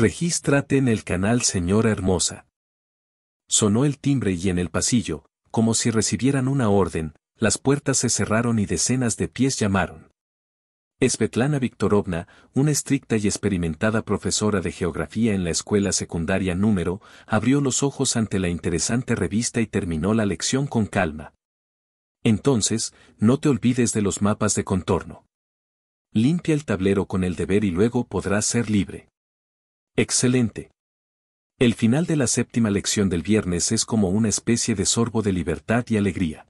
Regístrate en el canal Señora Hermosa. Sonó el timbre y en el pasillo, como si recibieran una orden, las puertas se cerraron y decenas de pies llamaron. espetlana Viktorovna, una estricta y experimentada profesora de geografía en la escuela secundaria número, abrió los ojos ante la interesante revista y terminó la lección con calma. Entonces, no te olvides de los mapas de contorno. Limpia el tablero con el deber y luego podrás ser libre. Excelente. El final de la séptima lección del viernes es como una especie de sorbo de libertad y alegría.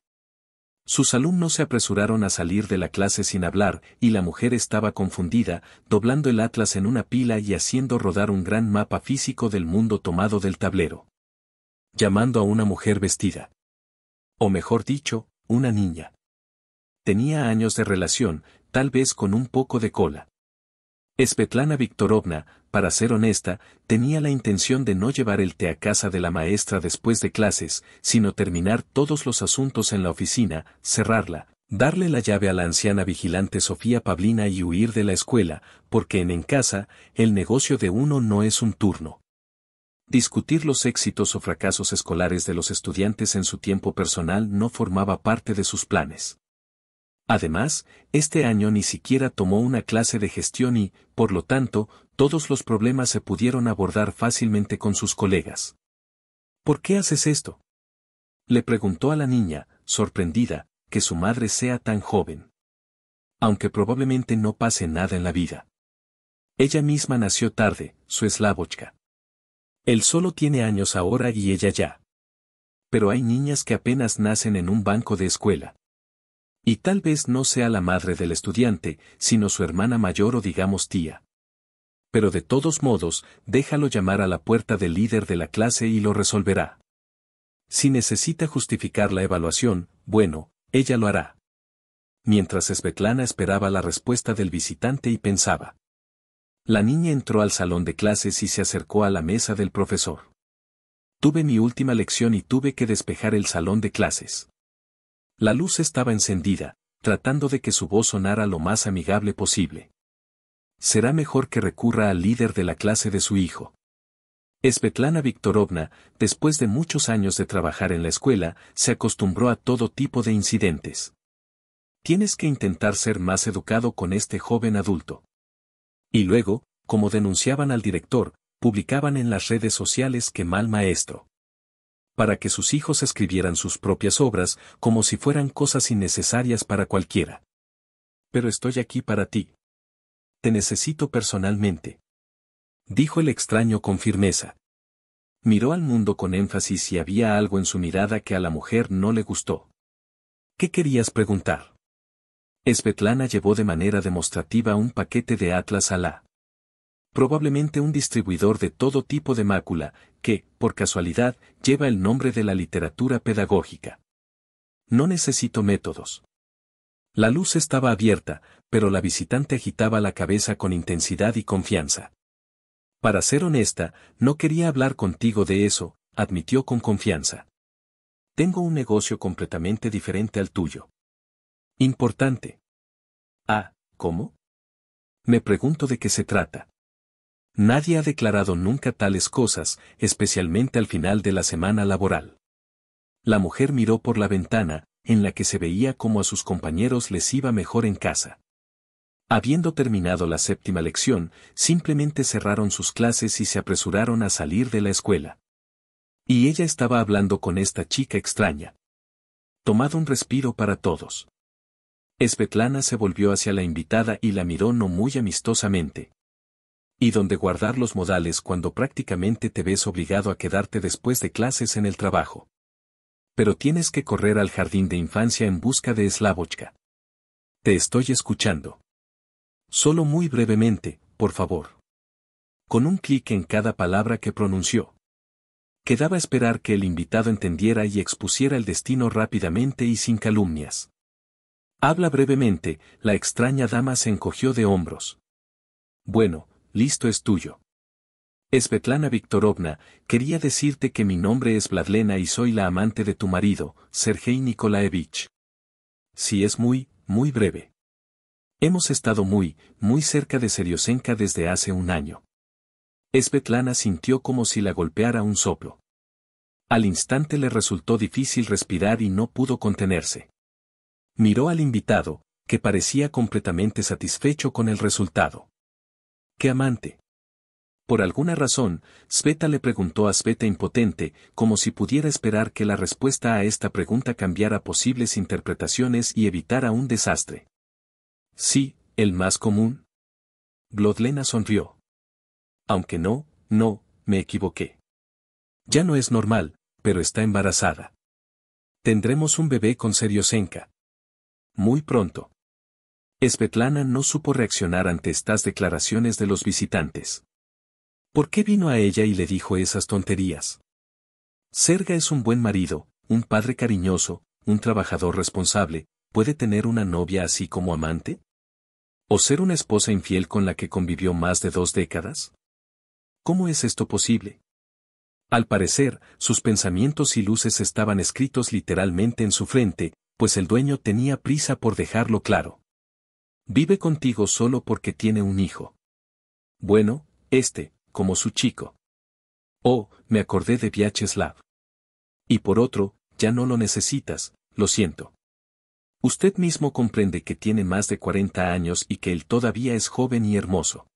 Sus alumnos se apresuraron a salir de la clase sin hablar, y la mujer estaba confundida, doblando el atlas en una pila y haciendo rodar un gran mapa físico del mundo tomado del tablero. Llamando a una mujer vestida. O mejor dicho, una niña. Tenía años de relación, tal vez con un poco de cola. Espetlana Viktorovna, para ser honesta, tenía la intención de no llevar el té a casa de la maestra después de clases, sino terminar todos los asuntos en la oficina, cerrarla, darle la llave a la anciana vigilante Sofía Pablina y huir de la escuela, porque en en casa, el negocio de uno no es un turno. Discutir los éxitos o fracasos escolares de los estudiantes en su tiempo personal no formaba parte de sus planes. Además, este año ni siquiera tomó una clase de gestión y, por lo tanto, todos los problemas se pudieron abordar fácilmente con sus colegas. ¿Por qué haces esto? Le preguntó a la niña, sorprendida, que su madre sea tan joven. Aunque probablemente no pase nada en la vida. Ella misma nació tarde, su eslavochka. Él solo tiene años ahora y ella ya. Pero hay niñas que apenas nacen en un banco de escuela. Y tal vez no sea la madre del estudiante, sino su hermana mayor o digamos tía. Pero de todos modos, déjalo llamar a la puerta del líder de la clase y lo resolverá. Si necesita justificar la evaluación, bueno, ella lo hará. Mientras Svetlana esperaba la respuesta del visitante y pensaba. La niña entró al salón de clases y se acercó a la mesa del profesor. Tuve mi última lección y tuve que despejar el salón de clases. La luz estaba encendida, tratando de que su voz sonara lo más amigable posible. Será mejor que recurra al líder de la clase de su hijo. Svetlana Viktorovna, después de muchos años de trabajar en la escuela, se acostumbró a todo tipo de incidentes. Tienes que intentar ser más educado con este joven adulto. Y luego, como denunciaban al director, publicaban en las redes sociales que mal maestro para que sus hijos escribieran sus propias obras como si fueran cosas innecesarias para cualquiera. Pero estoy aquí para ti. Te necesito personalmente. Dijo el extraño con firmeza. Miró al mundo con énfasis y había algo en su mirada que a la mujer no le gustó. ¿Qué querías preguntar? Espetlana llevó de manera demostrativa un paquete de atlas a la probablemente un distribuidor de todo tipo de mácula, que, por casualidad, lleva el nombre de la literatura pedagógica. No necesito métodos. La luz estaba abierta, pero la visitante agitaba la cabeza con intensidad y confianza. Para ser honesta, no quería hablar contigo de eso, admitió con confianza. Tengo un negocio completamente diferente al tuyo. Importante. Ah, ¿cómo? Me pregunto de qué se trata. Nadie ha declarado nunca tales cosas, especialmente al final de la semana laboral. La mujer miró por la ventana, en la que se veía cómo a sus compañeros les iba mejor en casa. Habiendo terminado la séptima lección, simplemente cerraron sus clases y se apresuraron a salir de la escuela. Y ella estaba hablando con esta chica extraña. Tomado un respiro para todos. Espetlana se volvió hacia la invitada y la miró no muy amistosamente y donde guardar los modales cuando prácticamente te ves obligado a quedarte después de clases en el trabajo. Pero tienes que correr al jardín de infancia en busca de Slavochka. Te estoy escuchando. Solo muy brevemente, por favor. Con un clic en cada palabra que pronunció. Quedaba esperar que el invitado entendiera y expusiera el destino rápidamente y sin calumnias. Habla brevemente, la extraña dama se encogió de hombros. Bueno, listo es tuyo. Esvetlana Viktorovna, quería decirte que mi nombre es Vladlena y soy la amante de tu marido, Sergei Nikolaevich. Si es muy, muy breve. Hemos estado muy, muy cerca de Seriosenka desde hace un año. Esvetlana sintió como si la golpeara un soplo. Al instante le resultó difícil respirar y no pudo contenerse. Miró al invitado, que parecía completamente satisfecho con el resultado. ¡Qué amante! Por alguna razón, Sveta le preguntó a Sveta impotente, como si pudiera esperar que la respuesta a esta pregunta cambiara posibles interpretaciones y evitara un desastre. Sí, el más común. Glodlena sonrió. Aunque no, no, me equivoqué. Ya no es normal, pero está embarazada. Tendremos un bebé con Seriosenka. Muy pronto. Espetlana no supo reaccionar ante estas declaraciones de los visitantes. ¿Por qué vino a ella y le dijo esas tonterías? Serga es un buen marido, un padre cariñoso, un trabajador responsable, ¿puede tener una novia así como amante? ¿O ser una esposa infiel con la que convivió más de dos décadas? ¿Cómo es esto posible? Al parecer, sus pensamientos y luces estaban escritos literalmente en su frente, pues el dueño tenía prisa por dejarlo claro. Vive contigo solo porque tiene un hijo. Bueno, este, como su chico. Oh, me acordé de Vyacheslav. Y por otro, ya no lo necesitas, lo siento. Usted mismo comprende que tiene más de 40 años y que él todavía es joven y hermoso.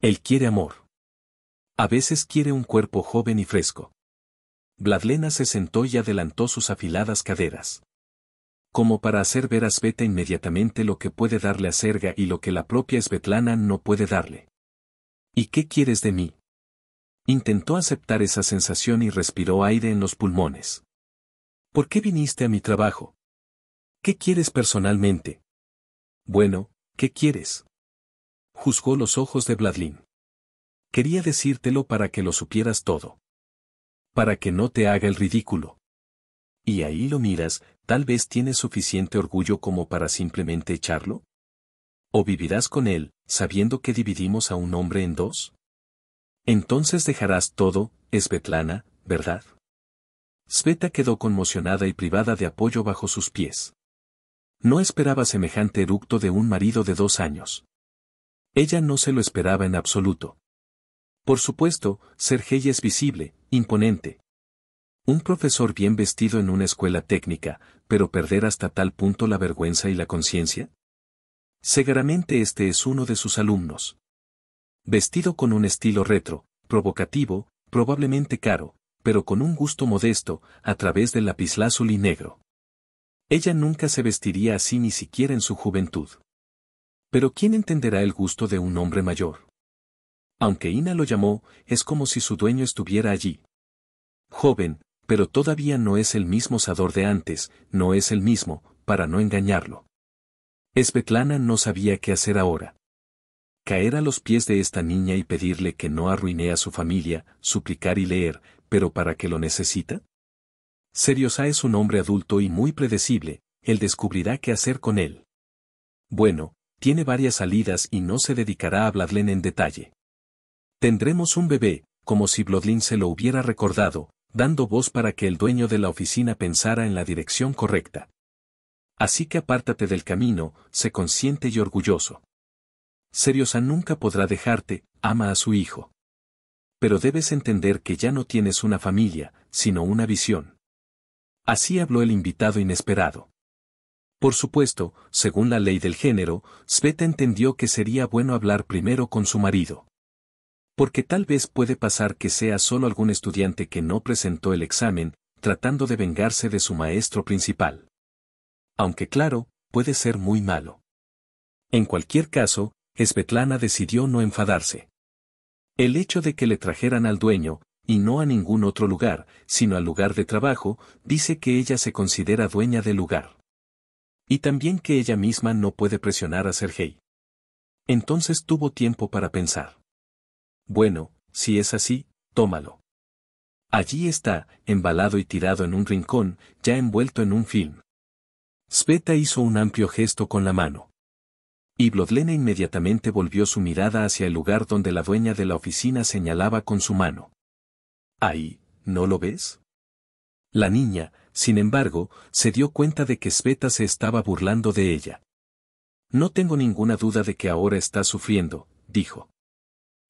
Él quiere amor. A veces quiere un cuerpo joven y fresco. Vladlena se sentó y adelantó sus afiladas caderas como para hacer ver a Sveta inmediatamente lo que puede darle a Serga y lo que la propia Svetlana no puede darle. ¿Y qué quieres de mí? Intentó aceptar esa sensación y respiró aire en los pulmones. ¿Por qué viniste a mi trabajo? ¿Qué quieres personalmente? Bueno, ¿qué quieres? Juzgó los ojos de Vladlin. Quería decírtelo para que lo supieras todo. Para que no te haga el ridículo. Y ahí lo miras, tal vez tienes suficiente orgullo como para simplemente echarlo? ¿O vivirás con él, sabiendo que dividimos a un hombre en dos? Entonces dejarás todo, Svetlana, ¿verdad? Sveta quedó conmocionada y privada de apoyo bajo sus pies. No esperaba semejante eructo de un marido de dos años. Ella no se lo esperaba en absoluto. Por supuesto, Sergei es visible, imponente, un profesor bien vestido en una escuela técnica, pero perder hasta tal punto la vergüenza y la conciencia? Seguramente este es uno de sus alumnos. Vestido con un estilo retro, provocativo, probablemente caro, pero con un gusto modesto, a través del lapislázuli negro. Ella nunca se vestiría así ni siquiera en su juventud. Pero ¿quién entenderá el gusto de un hombre mayor? Aunque Ina lo llamó, es como si su dueño estuviera allí, Joven, pero todavía no es el mismo Sador de antes, no es el mismo, para no engañarlo. Esbetlana no sabía qué hacer ahora. Caer a los pies de esta niña y pedirle que no arruine a su familia, suplicar y leer, pero ¿para qué lo necesita? Seriosa es un hombre adulto y muy predecible, él descubrirá qué hacer con él. Bueno, tiene varias salidas y no se dedicará a hablarle en detalle. Tendremos un bebé, como si Bloodlin se lo hubiera recordado, dando voz para que el dueño de la oficina pensara en la dirección correcta. Así que apártate del camino, sé consciente y orgulloso. Seriosa nunca podrá dejarte, ama a su hijo. Pero debes entender que ya no tienes una familia, sino una visión. Así habló el invitado inesperado. Por supuesto, según la ley del género, Sveta entendió que sería bueno hablar primero con su marido. Porque tal vez puede pasar que sea solo algún estudiante que no presentó el examen, tratando de vengarse de su maestro principal. Aunque claro, puede ser muy malo. En cualquier caso, Svetlana decidió no enfadarse. El hecho de que le trajeran al dueño, y no a ningún otro lugar, sino al lugar de trabajo, dice que ella se considera dueña del lugar. Y también que ella misma no puede presionar a Sergei. Entonces tuvo tiempo para pensar. Bueno, si es así, tómalo. Allí está, embalado y tirado en un rincón, ya envuelto en un film. Sveta hizo un amplio gesto con la mano. Y Blodlena inmediatamente volvió su mirada hacia el lugar donde la dueña de la oficina señalaba con su mano. Ahí, ¿no lo ves? La niña, sin embargo, se dio cuenta de que Sveta se estaba burlando de ella. No tengo ninguna duda de que ahora está sufriendo, dijo.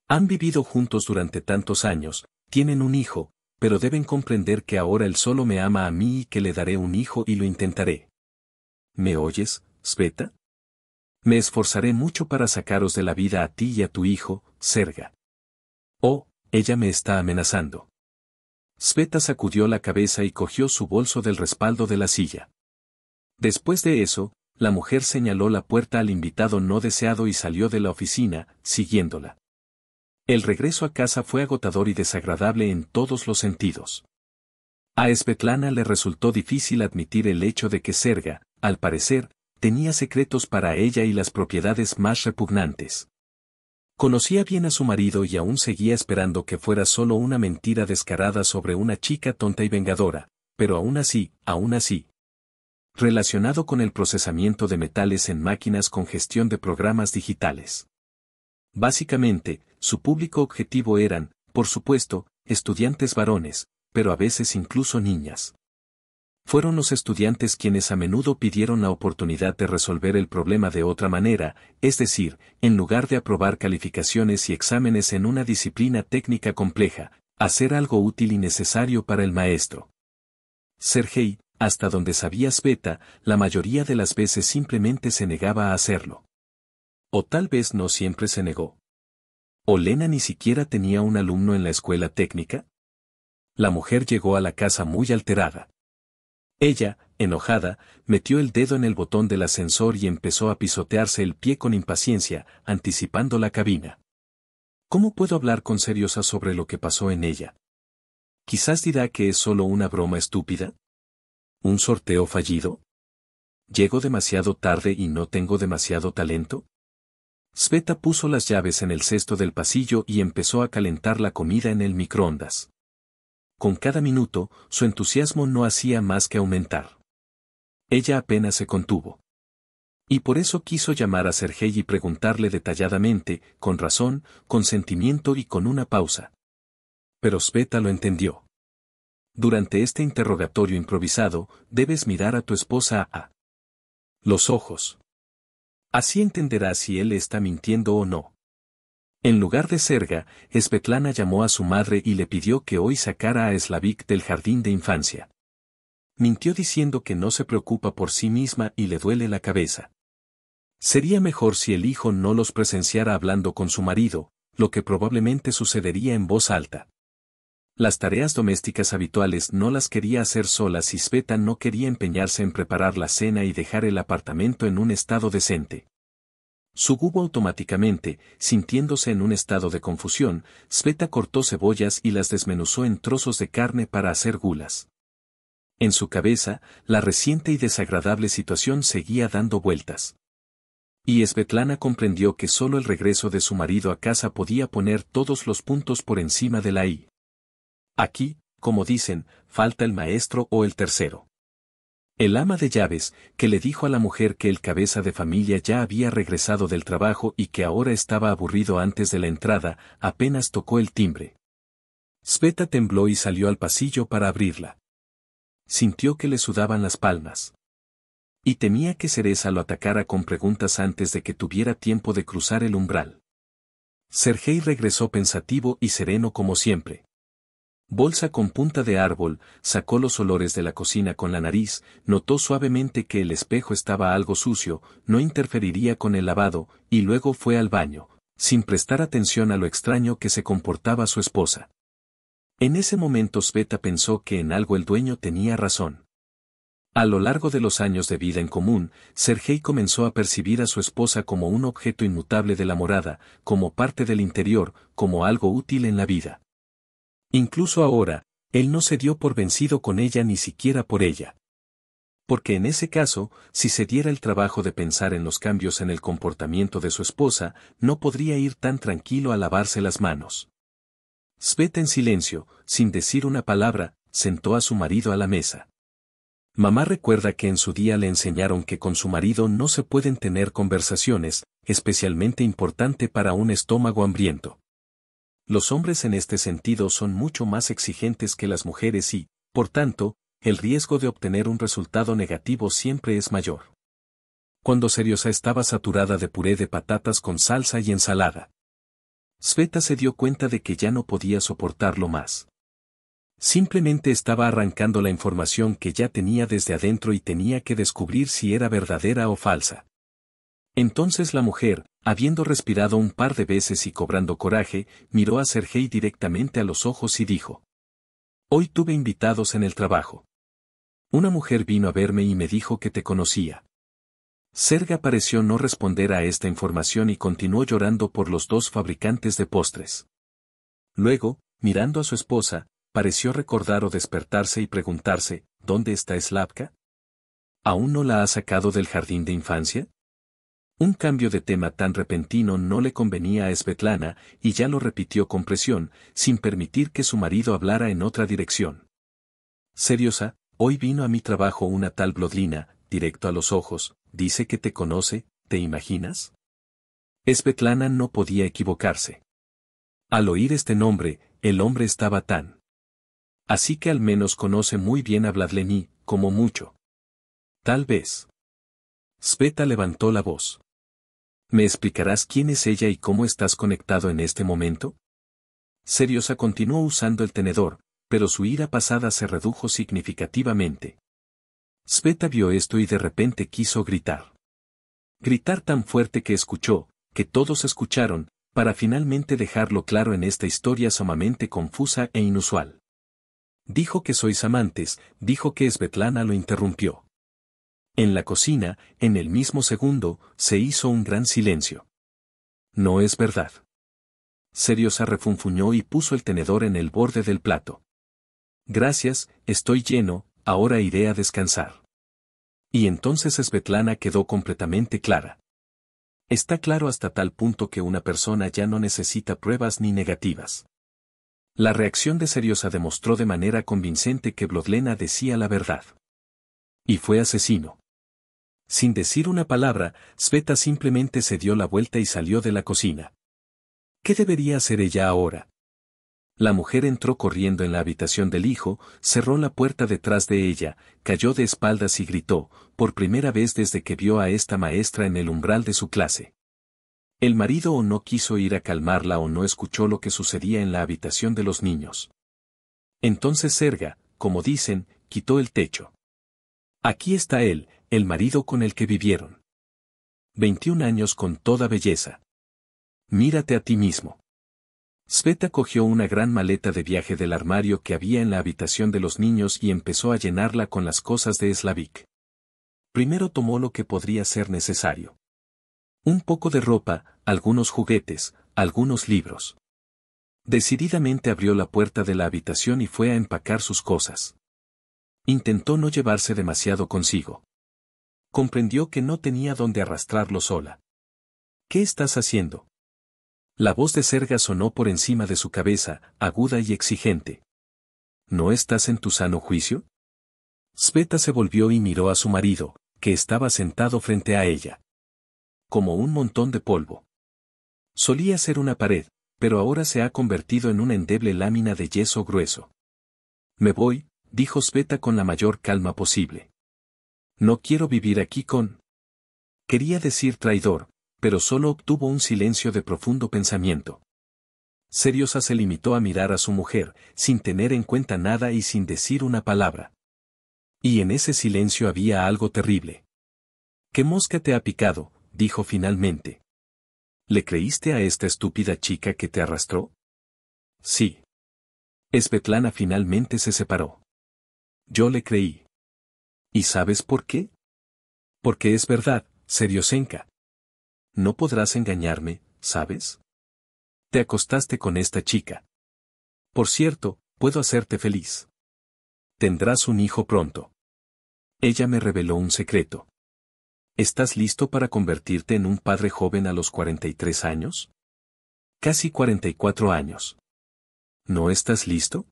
Han vivido juntos durante tantos años, tienen un hijo, pero deben comprender que ahora él solo me ama a mí y que le daré un hijo y lo intentaré. ¿Me oyes, Sveta? Me esforzaré mucho para sacaros de la vida a ti y a tu hijo, Serga. Oh, ella me está amenazando. Sveta sacudió la cabeza y cogió su bolso del respaldo de la silla. Después de eso, la mujer señaló la puerta al invitado no deseado y salió de la oficina, siguiéndola. El regreso a casa fue agotador y desagradable en todos los sentidos. A Svetlana le resultó difícil admitir el hecho de que Serga, al parecer, tenía secretos para ella y las propiedades más repugnantes. Conocía bien a su marido y aún seguía esperando que fuera solo una mentira descarada sobre una chica tonta y vengadora, pero aún así, aún así. Relacionado con el procesamiento de metales en máquinas con gestión de programas digitales. Básicamente, su público objetivo eran, por supuesto, estudiantes varones, pero a veces incluso niñas. Fueron los estudiantes quienes a menudo pidieron la oportunidad de resolver el problema de otra manera, es decir, en lugar de aprobar calificaciones y exámenes en una disciplina técnica compleja, hacer algo útil y necesario para el maestro. Sergei, hasta donde sabías beta, la mayoría de las veces simplemente se negaba a hacerlo. O tal vez no siempre se negó. ¿O Lena ni siquiera tenía un alumno en la escuela técnica? La mujer llegó a la casa muy alterada. Ella, enojada, metió el dedo en el botón del ascensor y empezó a pisotearse el pie con impaciencia, anticipando la cabina. ¿Cómo puedo hablar con Seriosa sobre lo que pasó en ella? Quizás dirá que es solo una broma estúpida. ¿Un sorteo fallido? ¿Llego demasiado tarde y no tengo demasiado talento? Sveta puso las llaves en el cesto del pasillo y empezó a calentar la comida en el microondas. Con cada minuto, su entusiasmo no hacía más que aumentar. Ella apenas se contuvo. Y por eso quiso llamar a Sergei y preguntarle detalladamente, con razón, con sentimiento y con una pausa. Pero Sveta lo entendió. Durante este interrogatorio improvisado, debes mirar a tu esposa a los ojos. Así entenderá si él está mintiendo o no. En lugar de Serga, Espetlana llamó a su madre y le pidió que hoy sacara a Slavik del jardín de infancia. Mintió diciendo que no se preocupa por sí misma y le duele la cabeza. Sería mejor si el hijo no los presenciara hablando con su marido, lo que probablemente sucedería en voz alta. Las tareas domésticas habituales no las quería hacer solas y Sveta no quería empeñarse en preparar la cena y dejar el apartamento en un estado decente. Sugubo automáticamente, sintiéndose en un estado de confusión, Sveta cortó cebollas y las desmenuzó en trozos de carne para hacer gulas. En su cabeza, la reciente y desagradable situación seguía dando vueltas. Y Svetlana comprendió que solo el regreso de su marido a casa podía poner todos los puntos por encima de la I. Aquí, como dicen, falta el maestro o el tercero. El ama de llaves, que le dijo a la mujer que el cabeza de familia ya había regresado del trabajo y que ahora estaba aburrido antes de la entrada, apenas tocó el timbre. Sveta tembló y salió al pasillo para abrirla. Sintió que le sudaban las palmas. Y temía que Cereza lo atacara con preguntas antes de que tuviera tiempo de cruzar el umbral. Sergei regresó pensativo y sereno como siempre. Bolsa con punta de árbol, sacó los olores de la cocina con la nariz, notó suavemente que el espejo estaba algo sucio, no interferiría con el lavado, y luego fue al baño, sin prestar atención a lo extraño que se comportaba su esposa. En ese momento Sveta pensó que en algo el dueño tenía razón. A lo largo de los años de vida en común, Sergei comenzó a percibir a su esposa como un objeto inmutable de la morada, como parte del interior, como algo útil en la vida. Incluso ahora, él no se dio por vencido con ella ni siquiera por ella. Porque en ese caso, si se diera el trabajo de pensar en los cambios en el comportamiento de su esposa, no podría ir tan tranquilo a lavarse las manos. Svet en silencio, sin decir una palabra, sentó a su marido a la mesa. Mamá recuerda que en su día le enseñaron que con su marido no se pueden tener conversaciones, especialmente importante para un estómago hambriento los hombres en este sentido son mucho más exigentes que las mujeres y, por tanto, el riesgo de obtener un resultado negativo siempre es mayor. Cuando Seriosa estaba saturada de puré de patatas con salsa y ensalada, Sveta se dio cuenta de que ya no podía soportarlo más. Simplemente estaba arrancando la información que ya tenía desde adentro y tenía que descubrir si era verdadera o falsa. Entonces la mujer, habiendo respirado un par de veces y cobrando coraje, miró a Sergei directamente a los ojos y dijo. Hoy tuve invitados en el trabajo. Una mujer vino a verme y me dijo que te conocía. Serga pareció no responder a esta información y continuó llorando por los dos fabricantes de postres. Luego, mirando a su esposa, pareció recordar o despertarse y preguntarse, ¿dónde está Slavka? ¿Aún no la ha sacado del jardín de infancia? Un cambio de tema tan repentino no le convenía a Svetlana y ya lo repitió con presión, sin permitir que su marido hablara en otra dirección. Seriosa, hoy vino a mi trabajo una tal Blodlina, directo a los ojos, dice que te conoce, ¿te imaginas? Svetlana no podía equivocarse. Al oír este nombre, el hombre estaba tan. Así que al menos conoce muy bien a Vladlení, como mucho. Tal vez. Sveta levantó la voz. ¿Me explicarás quién es ella y cómo estás conectado en este momento? Seriosa continuó usando el tenedor, pero su ira pasada se redujo significativamente. Sveta vio esto y de repente quiso gritar. Gritar tan fuerte que escuchó, que todos escucharon, para finalmente dejarlo claro en esta historia sumamente confusa e inusual. Dijo que sois amantes, dijo que Svetlana lo interrumpió. En la cocina, en el mismo segundo, se hizo un gran silencio. No es verdad. Seriosa refunfuñó y puso el tenedor en el borde del plato. Gracias, estoy lleno, ahora iré a descansar. Y entonces Svetlana quedó completamente clara. Está claro hasta tal punto que una persona ya no necesita pruebas ni negativas. La reacción de Seriosa demostró de manera convincente que Blodlena decía la verdad. Y fue asesino. Sin decir una palabra, Sveta simplemente se dio la vuelta y salió de la cocina. ¿Qué debería hacer ella ahora? La mujer entró corriendo en la habitación del hijo, cerró la puerta detrás de ella, cayó de espaldas y gritó, por primera vez desde que vio a esta maestra en el umbral de su clase. El marido o no quiso ir a calmarla o no escuchó lo que sucedía en la habitación de los niños. Entonces Serga, como dicen, quitó el techo. Aquí está él, el marido con el que vivieron. 21 años con toda belleza. Mírate a ti mismo. Sveta cogió una gran maleta de viaje del armario que había en la habitación de los niños y empezó a llenarla con las cosas de Slavik. Primero tomó lo que podría ser necesario. Un poco de ropa, algunos juguetes, algunos libros. Decididamente abrió la puerta de la habitación y fue a empacar sus cosas. Intentó no llevarse demasiado consigo comprendió que no tenía dónde arrastrarlo sola. ¿Qué estás haciendo? La voz de Serga sonó por encima de su cabeza, aguda y exigente. ¿No estás en tu sano juicio? Sveta se volvió y miró a su marido, que estaba sentado frente a ella. Como un montón de polvo. Solía ser una pared, pero ahora se ha convertido en una endeble lámina de yeso grueso. Me voy, dijo Sveta con la mayor calma posible. No quiero vivir aquí con... Quería decir traidor, pero solo obtuvo un silencio de profundo pensamiento. Seriosa se limitó a mirar a su mujer, sin tener en cuenta nada y sin decir una palabra. Y en ese silencio había algo terrible. ¿Qué mosca te ha picado? dijo finalmente. ¿Le creíste a esta estúpida chica que te arrastró? Sí. Espetlana finalmente se separó. Yo le creí. ¿Y sabes por qué? Porque es verdad, Seriosenka. No podrás engañarme, ¿sabes? Te acostaste con esta chica. Por cierto, puedo hacerte feliz. Tendrás un hijo pronto. Ella me reveló un secreto. ¿Estás listo para convertirte en un padre joven a los 43 años? Casi 44 años. ¿No estás listo?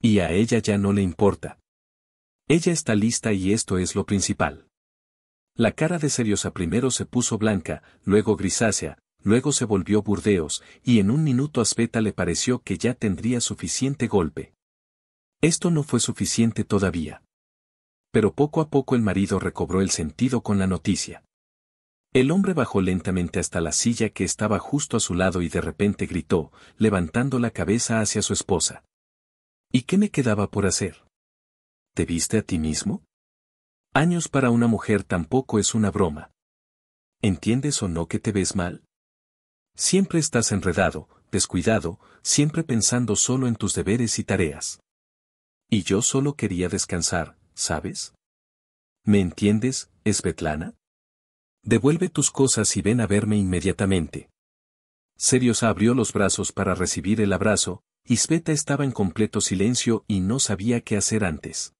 Y a ella ya no le importa. Ella está lista y esto es lo principal. La cara de Seriosa primero se puso blanca, luego grisácea, luego se volvió burdeos, y en un minuto a le pareció que ya tendría suficiente golpe. Esto no fue suficiente todavía. Pero poco a poco el marido recobró el sentido con la noticia. El hombre bajó lentamente hasta la silla que estaba justo a su lado y de repente gritó, levantando la cabeza hacia su esposa. ¿Y qué me quedaba por hacer? ¿Te viste a ti mismo? Años para una mujer tampoco es una broma. ¿Entiendes o no que te ves mal? Siempre estás enredado, descuidado, siempre pensando solo en tus deberes y tareas. Y yo solo quería descansar, ¿sabes? ¿Me entiendes, Svetlana? Devuelve tus cosas y ven a verme inmediatamente. Serios abrió los brazos para recibir el abrazo, y Sveta estaba en completo silencio y no sabía qué hacer antes.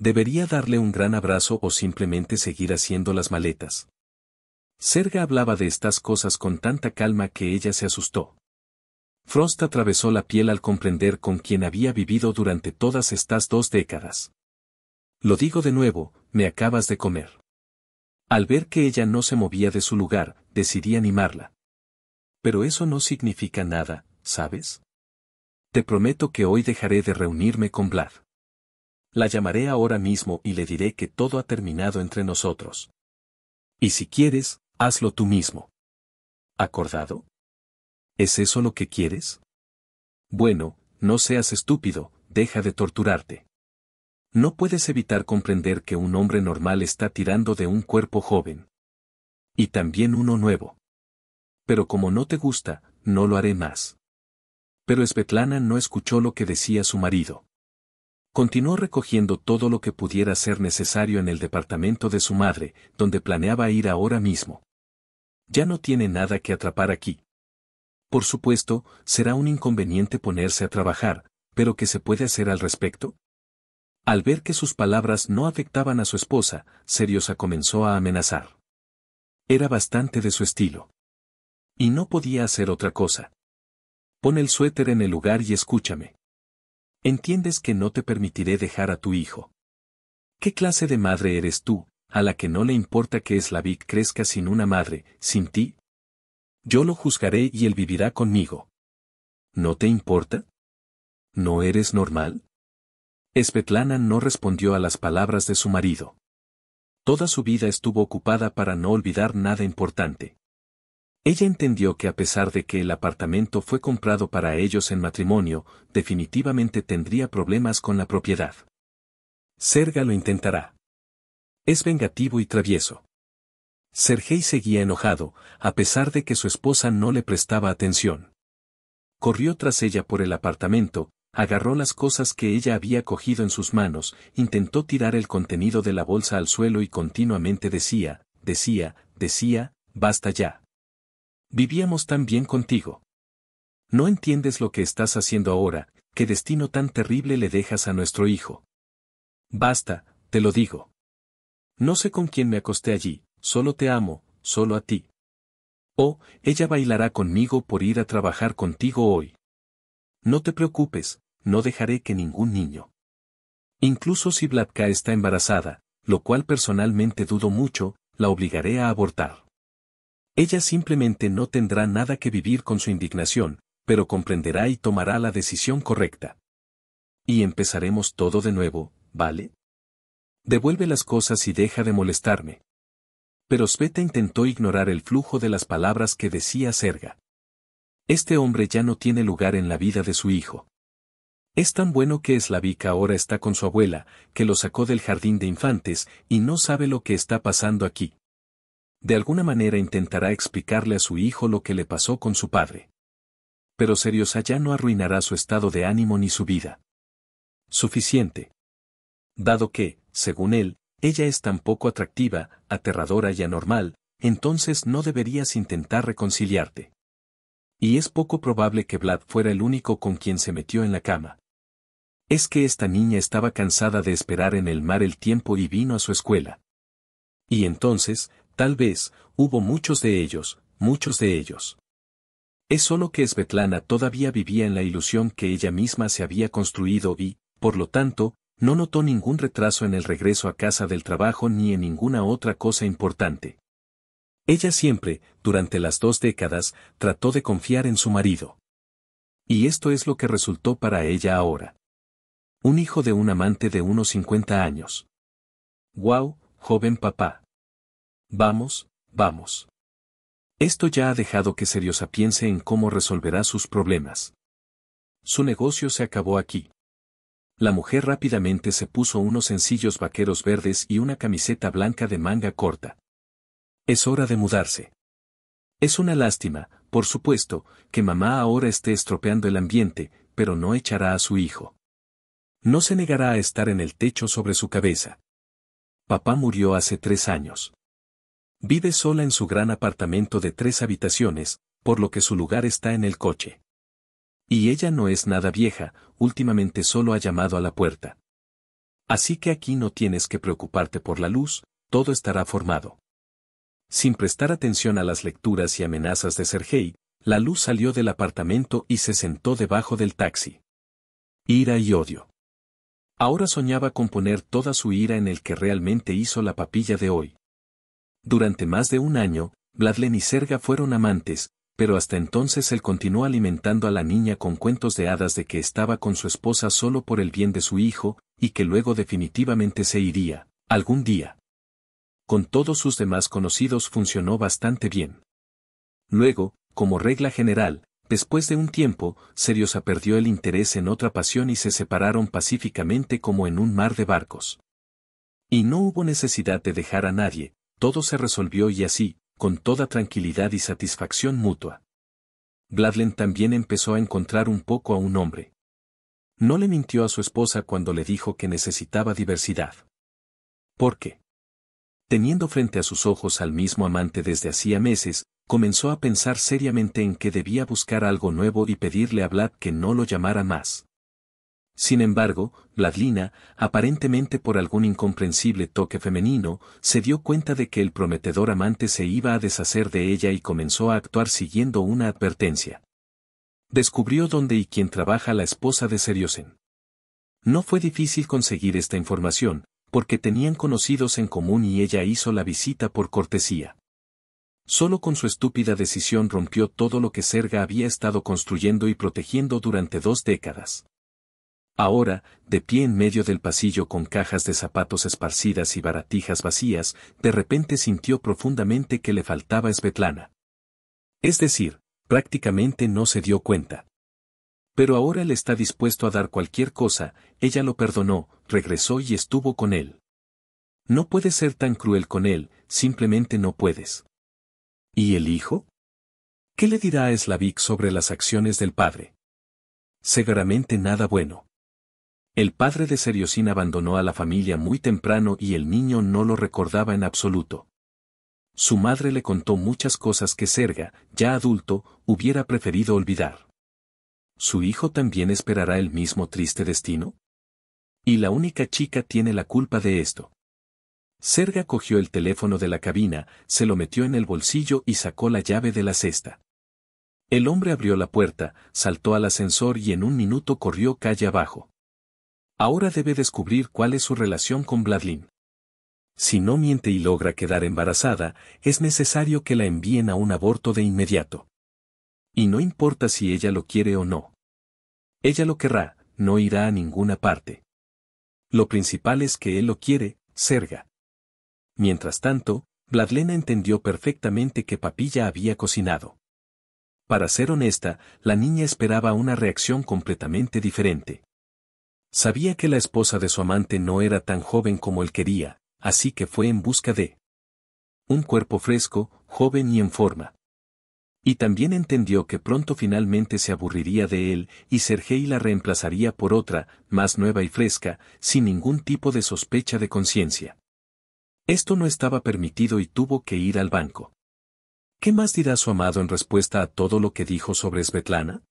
¿Debería darle un gran abrazo o simplemente seguir haciendo las maletas? Serga hablaba de estas cosas con tanta calma que ella se asustó. Frost atravesó la piel al comprender con quién había vivido durante todas estas dos décadas. Lo digo de nuevo, me acabas de comer. Al ver que ella no se movía de su lugar, decidí animarla. Pero eso no significa nada, ¿sabes? Te prometo que hoy dejaré de reunirme con Vlad. La llamaré ahora mismo y le diré que todo ha terminado entre nosotros. Y si quieres, hazlo tú mismo. ¿Acordado? ¿Es eso lo que quieres? Bueno, no seas estúpido, deja de torturarte. No puedes evitar comprender que un hombre normal está tirando de un cuerpo joven. Y también uno nuevo. Pero como no te gusta, no lo haré más. Pero Svetlana no escuchó lo que decía su marido. Continuó recogiendo todo lo que pudiera ser necesario en el departamento de su madre, donde planeaba ir ahora mismo. Ya no tiene nada que atrapar aquí. Por supuesto, será un inconveniente ponerse a trabajar, pero ¿qué se puede hacer al respecto? Al ver que sus palabras no afectaban a su esposa, Seriosa comenzó a amenazar. Era bastante de su estilo. Y no podía hacer otra cosa. Pon el suéter en el lugar y escúchame. Entiendes que no te permitiré dejar a tu hijo. ¿Qué clase de madre eres tú, a la que no le importa que Slavik crezca sin una madre, sin ti? Yo lo juzgaré y él vivirá conmigo. ¿No te importa? ¿No eres normal? Espetlana no respondió a las palabras de su marido. Toda su vida estuvo ocupada para no olvidar nada importante. Ella entendió que a pesar de que el apartamento fue comprado para ellos en matrimonio, definitivamente tendría problemas con la propiedad. Serga lo intentará. Es vengativo y travieso. Sergei seguía enojado, a pesar de que su esposa no le prestaba atención. Corrió tras ella por el apartamento, agarró las cosas que ella había cogido en sus manos, intentó tirar el contenido de la bolsa al suelo y continuamente decía, decía, decía, basta ya. Vivíamos tan bien contigo. No entiendes lo que estás haciendo ahora, qué destino tan terrible le dejas a nuestro hijo. Basta, te lo digo. No sé con quién me acosté allí, solo te amo, solo a ti. Oh, ella bailará conmigo por ir a trabajar contigo hoy. No te preocupes, no dejaré que ningún niño. Incluso si Blatka está embarazada, lo cual personalmente dudo mucho, la obligaré a abortar. Ella simplemente no tendrá nada que vivir con su indignación, pero comprenderá y tomará la decisión correcta. Y empezaremos todo de nuevo, ¿vale? Devuelve las cosas y deja de molestarme. Pero Sveta intentó ignorar el flujo de las palabras que decía Serga. Este hombre ya no tiene lugar en la vida de su hijo. Es tan bueno que Slavica ahora está con su abuela, que lo sacó del jardín de infantes, y no sabe lo que está pasando aquí. De alguna manera intentará explicarle a su hijo lo que le pasó con su padre. Pero ya no arruinará su estado de ánimo ni su vida. Suficiente. Dado que, según él, ella es tan poco atractiva, aterradora y anormal, entonces no deberías intentar reconciliarte. Y es poco probable que Vlad fuera el único con quien se metió en la cama. Es que esta niña estaba cansada de esperar en el mar el tiempo y vino a su escuela. Y entonces, Tal vez, hubo muchos de ellos, muchos de ellos. Es solo que Svetlana todavía vivía en la ilusión que ella misma se había construido y, por lo tanto, no notó ningún retraso en el regreso a casa del trabajo ni en ninguna otra cosa importante. Ella siempre, durante las dos décadas, trató de confiar en su marido. Y esto es lo que resultó para ella ahora. Un hijo de un amante de unos 50 años. ¡Guau, wow, joven papá! Vamos, vamos. Esto ya ha dejado que Seriosa piense en cómo resolverá sus problemas. Su negocio se acabó aquí. La mujer rápidamente se puso unos sencillos vaqueros verdes y una camiseta blanca de manga corta. Es hora de mudarse. Es una lástima, por supuesto, que mamá ahora esté estropeando el ambiente, pero no echará a su hijo. No se negará a estar en el techo sobre su cabeza. Papá murió hace tres años. Vive sola en su gran apartamento de tres habitaciones, por lo que su lugar está en el coche. Y ella no es nada vieja, últimamente solo ha llamado a la puerta. Así que aquí no tienes que preocuparte por la luz, todo estará formado. Sin prestar atención a las lecturas y amenazas de Sergei, la luz salió del apartamento y se sentó debajo del taxi. Ira y odio. Ahora soñaba con poner toda su ira en el que realmente hizo la papilla de hoy. Durante más de un año, Bladlen y Serga fueron amantes, pero hasta entonces él continuó alimentando a la niña con cuentos de hadas de que estaba con su esposa solo por el bien de su hijo, y que luego definitivamente se iría, algún día. Con todos sus demás conocidos funcionó bastante bien. Luego, como regla general, después de un tiempo, Seriosa perdió el interés en otra pasión y se separaron pacíficamente como en un mar de barcos. Y no hubo necesidad de dejar a nadie, todo se resolvió y así, con toda tranquilidad y satisfacción mutua. Bladlen también empezó a encontrar un poco a un hombre. No le mintió a su esposa cuando le dijo que necesitaba diversidad. ¿Por qué? Teniendo frente a sus ojos al mismo amante desde hacía meses, comenzó a pensar seriamente en que debía buscar algo nuevo y pedirle a Vlad que no lo llamara más. Sin embargo, Vladlina, aparentemente por algún incomprensible toque femenino, se dio cuenta de que el prometedor amante se iba a deshacer de ella y comenzó a actuar siguiendo una advertencia. Descubrió dónde y quién trabaja la esposa de Seriosen. No fue difícil conseguir esta información, porque tenían conocidos en común y ella hizo la visita por cortesía. Solo con su estúpida decisión rompió todo lo que Serga había estado construyendo y protegiendo durante dos décadas. Ahora, de pie en medio del pasillo con cajas de zapatos esparcidas y baratijas vacías, de repente sintió profundamente que le faltaba Svetlana. Es decir, prácticamente no se dio cuenta. Pero ahora él está dispuesto a dar cualquier cosa, ella lo perdonó, regresó y estuvo con él. No puedes ser tan cruel con él, simplemente no puedes. ¿Y el hijo? ¿Qué le dirá a Slavik sobre las acciones del padre? Seguramente nada bueno. El padre de Seriosín abandonó a la familia muy temprano y el niño no lo recordaba en absoluto. Su madre le contó muchas cosas que Serga, ya adulto, hubiera preferido olvidar. ¿Su hijo también esperará el mismo triste destino? Y la única chica tiene la culpa de esto. Serga cogió el teléfono de la cabina, se lo metió en el bolsillo y sacó la llave de la cesta. El hombre abrió la puerta, saltó al ascensor y en un minuto corrió calle abajo. Ahora debe descubrir cuál es su relación con Vladlin. Si no miente y logra quedar embarazada, es necesario que la envíen a un aborto de inmediato. Y no importa si ella lo quiere o no. Ella lo querrá, no irá a ninguna parte. Lo principal es que él lo quiere, Serga. Mientras tanto, Vladlena entendió perfectamente que Papilla había cocinado. Para ser honesta, la niña esperaba una reacción completamente diferente. Sabía que la esposa de su amante no era tan joven como él quería, así que fue en busca de un cuerpo fresco, joven y en forma. Y también entendió que pronto finalmente se aburriría de él y Sergei la reemplazaría por otra, más nueva y fresca, sin ningún tipo de sospecha de conciencia. Esto no estaba permitido y tuvo que ir al banco. ¿Qué más dirá su amado en respuesta a todo lo que dijo sobre Svetlana?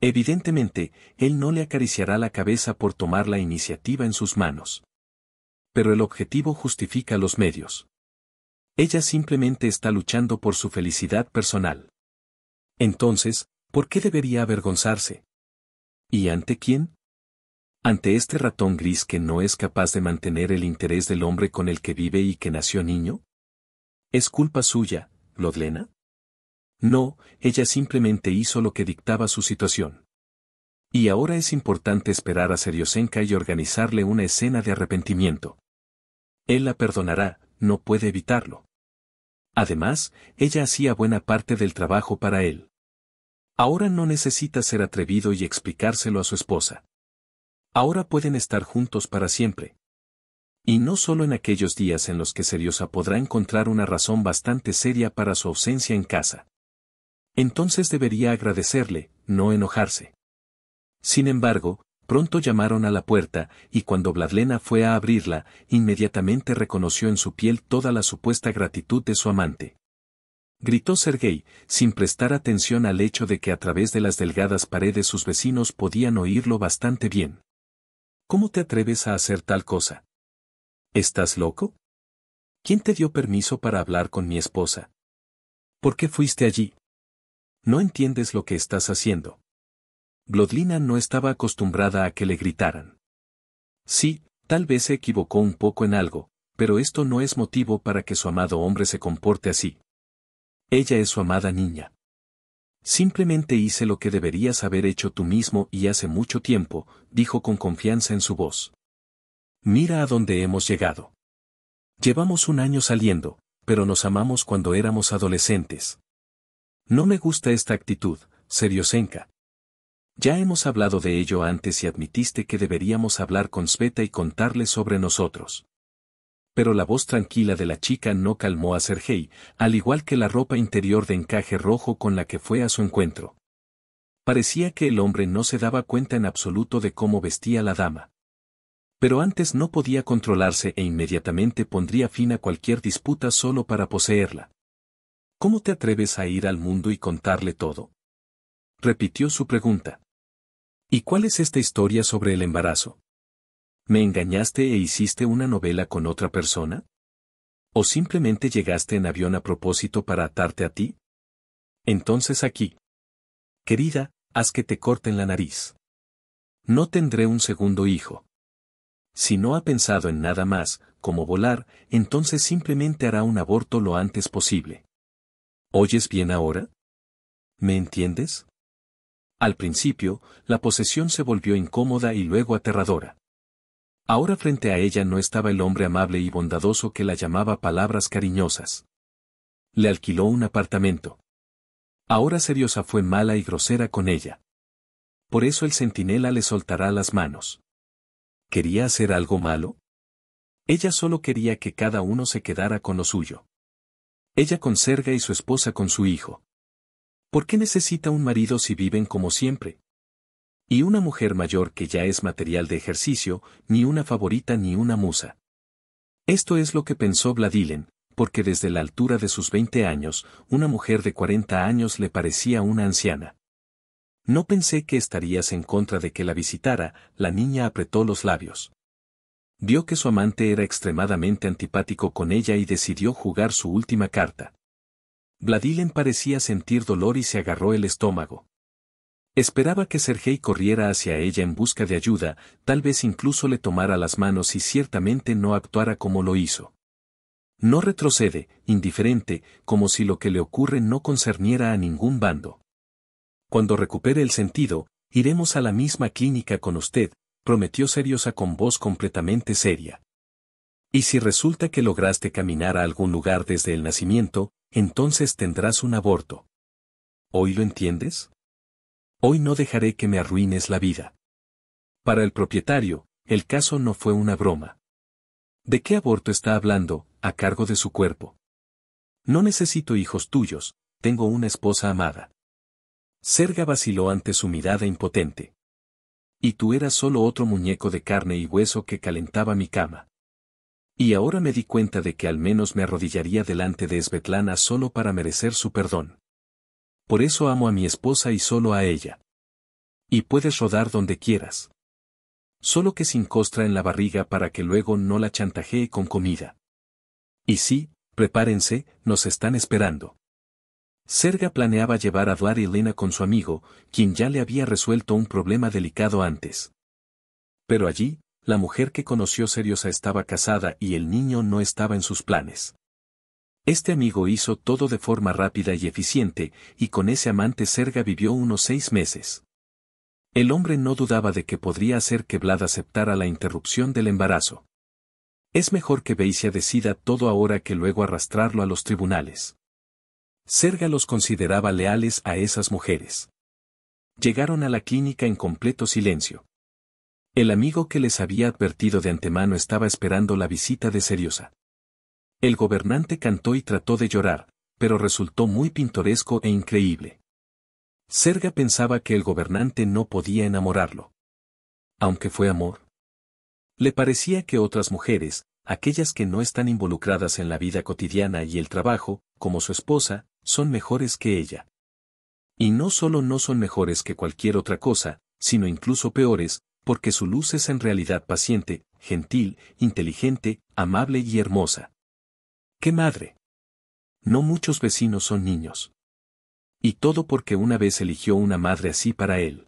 Evidentemente, él no le acariciará la cabeza por tomar la iniciativa en sus manos. Pero el objetivo justifica los medios. Ella simplemente está luchando por su felicidad personal. Entonces, ¿por qué debería avergonzarse? ¿Y ante quién? Ante este ratón gris que no es capaz de mantener el interés del hombre con el que vive y que nació niño? ¿Es culpa suya, Lodlena? No, ella simplemente hizo lo que dictaba su situación. Y ahora es importante esperar a Seriosenka y organizarle una escena de arrepentimiento. Él la perdonará, no puede evitarlo. Además, ella hacía buena parte del trabajo para él. Ahora no necesita ser atrevido y explicárselo a su esposa. Ahora pueden estar juntos para siempre. Y no solo en aquellos días en los que Seriosa podrá encontrar una razón bastante seria para su ausencia en casa. Entonces debería agradecerle, no enojarse. Sin embargo, pronto llamaron a la puerta, y cuando Vladlena fue a abrirla, inmediatamente reconoció en su piel toda la supuesta gratitud de su amante. Gritó Sergei, sin prestar atención al hecho de que a través de las delgadas paredes sus vecinos podían oírlo bastante bien. ¿Cómo te atreves a hacer tal cosa? ¿Estás loco? ¿Quién te dio permiso para hablar con mi esposa? ¿Por qué fuiste allí? No entiendes lo que estás haciendo. Glodlina no estaba acostumbrada a que le gritaran. Sí, tal vez se equivocó un poco en algo, pero esto no es motivo para que su amado hombre se comporte así. Ella es su amada niña. Simplemente hice lo que deberías haber hecho tú mismo y hace mucho tiempo, dijo con confianza en su voz. Mira a dónde hemos llegado. Llevamos un año saliendo, pero nos amamos cuando éramos adolescentes. No me gusta esta actitud, Seriosenka. Ya hemos hablado de ello antes y admitiste que deberíamos hablar con Sveta y contarle sobre nosotros. Pero la voz tranquila de la chica no calmó a Sergei, al igual que la ropa interior de encaje rojo con la que fue a su encuentro. Parecía que el hombre no se daba cuenta en absoluto de cómo vestía la dama. Pero antes no podía controlarse e inmediatamente pondría fin a cualquier disputa solo para poseerla. ¿Cómo te atreves a ir al mundo y contarle todo? Repitió su pregunta. ¿Y cuál es esta historia sobre el embarazo? ¿Me engañaste e hiciste una novela con otra persona? ¿O simplemente llegaste en avión a propósito para atarte a ti? Entonces aquí. Querida, haz que te corten la nariz. No tendré un segundo hijo. Si no ha pensado en nada más, como volar, entonces simplemente hará un aborto lo antes posible. ¿Oyes bien ahora? ¿Me entiendes? Al principio, la posesión se volvió incómoda y luego aterradora. Ahora frente a ella no estaba el hombre amable y bondadoso que la llamaba palabras cariñosas. Le alquiló un apartamento. Ahora Seriosa fue mala y grosera con ella. Por eso el centinela le soltará las manos. ¿Quería hacer algo malo? Ella solo quería que cada uno se quedara con lo suyo. Ella con Serga y su esposa con su hijo. ¿Por qué necesita un marido si viven como siempre? Y una mujer mayor que ya es material de ejercicio, ni una favorita ni una musa. Esto es lo que pensó Vladilen, porque desde la altura de sus 20 años, una mujer de 40 años le parecía una anciana. No pensé que estarías en contra de que la visitara, la niña apretó los labios. Vio que su amante era extremadamente antipático con ella y decidió jugar su última carta. Vladilen parecía sentir dolor y se agarró el estómago. Esperaba que Sergei corriera hacia ella en busca de ayuda, tal vez incluso le tomara las manos y ciertamente no actuara como lo hizo. No retrocede, indiferente, como si lo que le ocurre no concerniera a ningún bando. Cuando recupere el sentido, iremos a la misma clínica con usted, prometió Seriosa con voz completamente seria. Y si resulta que lograste caminar a algún lugar desde el nacimiento, entonces tendrás un aborto. ¿Hoy lo entiendes? Hoy no dejaré que me arruines la vida. Para el propietario, el caso no fue una broma. ¿De qué aborto está hablando, a cargo de su cuerpo? No necesito hijos tuyos, tengo una esposa amada. Serga vaciló ante su mirada impotente y tú eras solo otro muñeco de carne y hueso que calentaba mi cama. Y ahora me di cuenta de que al menos me arrodillaría delante de Svetlana solo para merecer su perdón. Por eso amo a mi esposa y solo a ella. Y puedes rodar donde quieras. Solo que sin costra en la barriga para que luego no la chantajee con comida. Y sí, prepárense, nos están esperando. Serga planeaba llevar a Vlad y Lena con su amigo, quien ya le había resuelto un problema delicado antes. Pero allí, la mujer que conoció Seriosa estaba casada y el niño no estaba en sus planes. Este amigo hizo todo de forma rápida y eficiente, y con ese amante Serga vivió unos seis meses. El hombre no dudaba de que podría hacer que Vlad aceptara la interrupción del embarazo. Es mejor que Beisia decida todo ahora que luego arrastrarlo a los tribunales. Serga los consideraba leales a esas mujeres. Llegaron a la clínica en completo silencio. El amigo que les había advertido de antemano estaba esperando la visita de Seriosa. El gobernante cantó y trató de llorar, pero resultó muy pintoresco e increíble. Serga pensaba que el gobernante no podía enamorarlo. Aunque fue amor. Le parecía que otras mujeres, aquellas que no están involucradas en la vida cotidiana y el trabajo, como su esposa, son mejores que ella. Y no solo no son mejores que cualquier otra cosa, sino incluso peores, porque su luz es en realidad paciente, gentil, inteligente, amable y hermosa. ¡Qué madre! No muchos vecinos son niños. Y todo porque una vez eligió una madre así para él.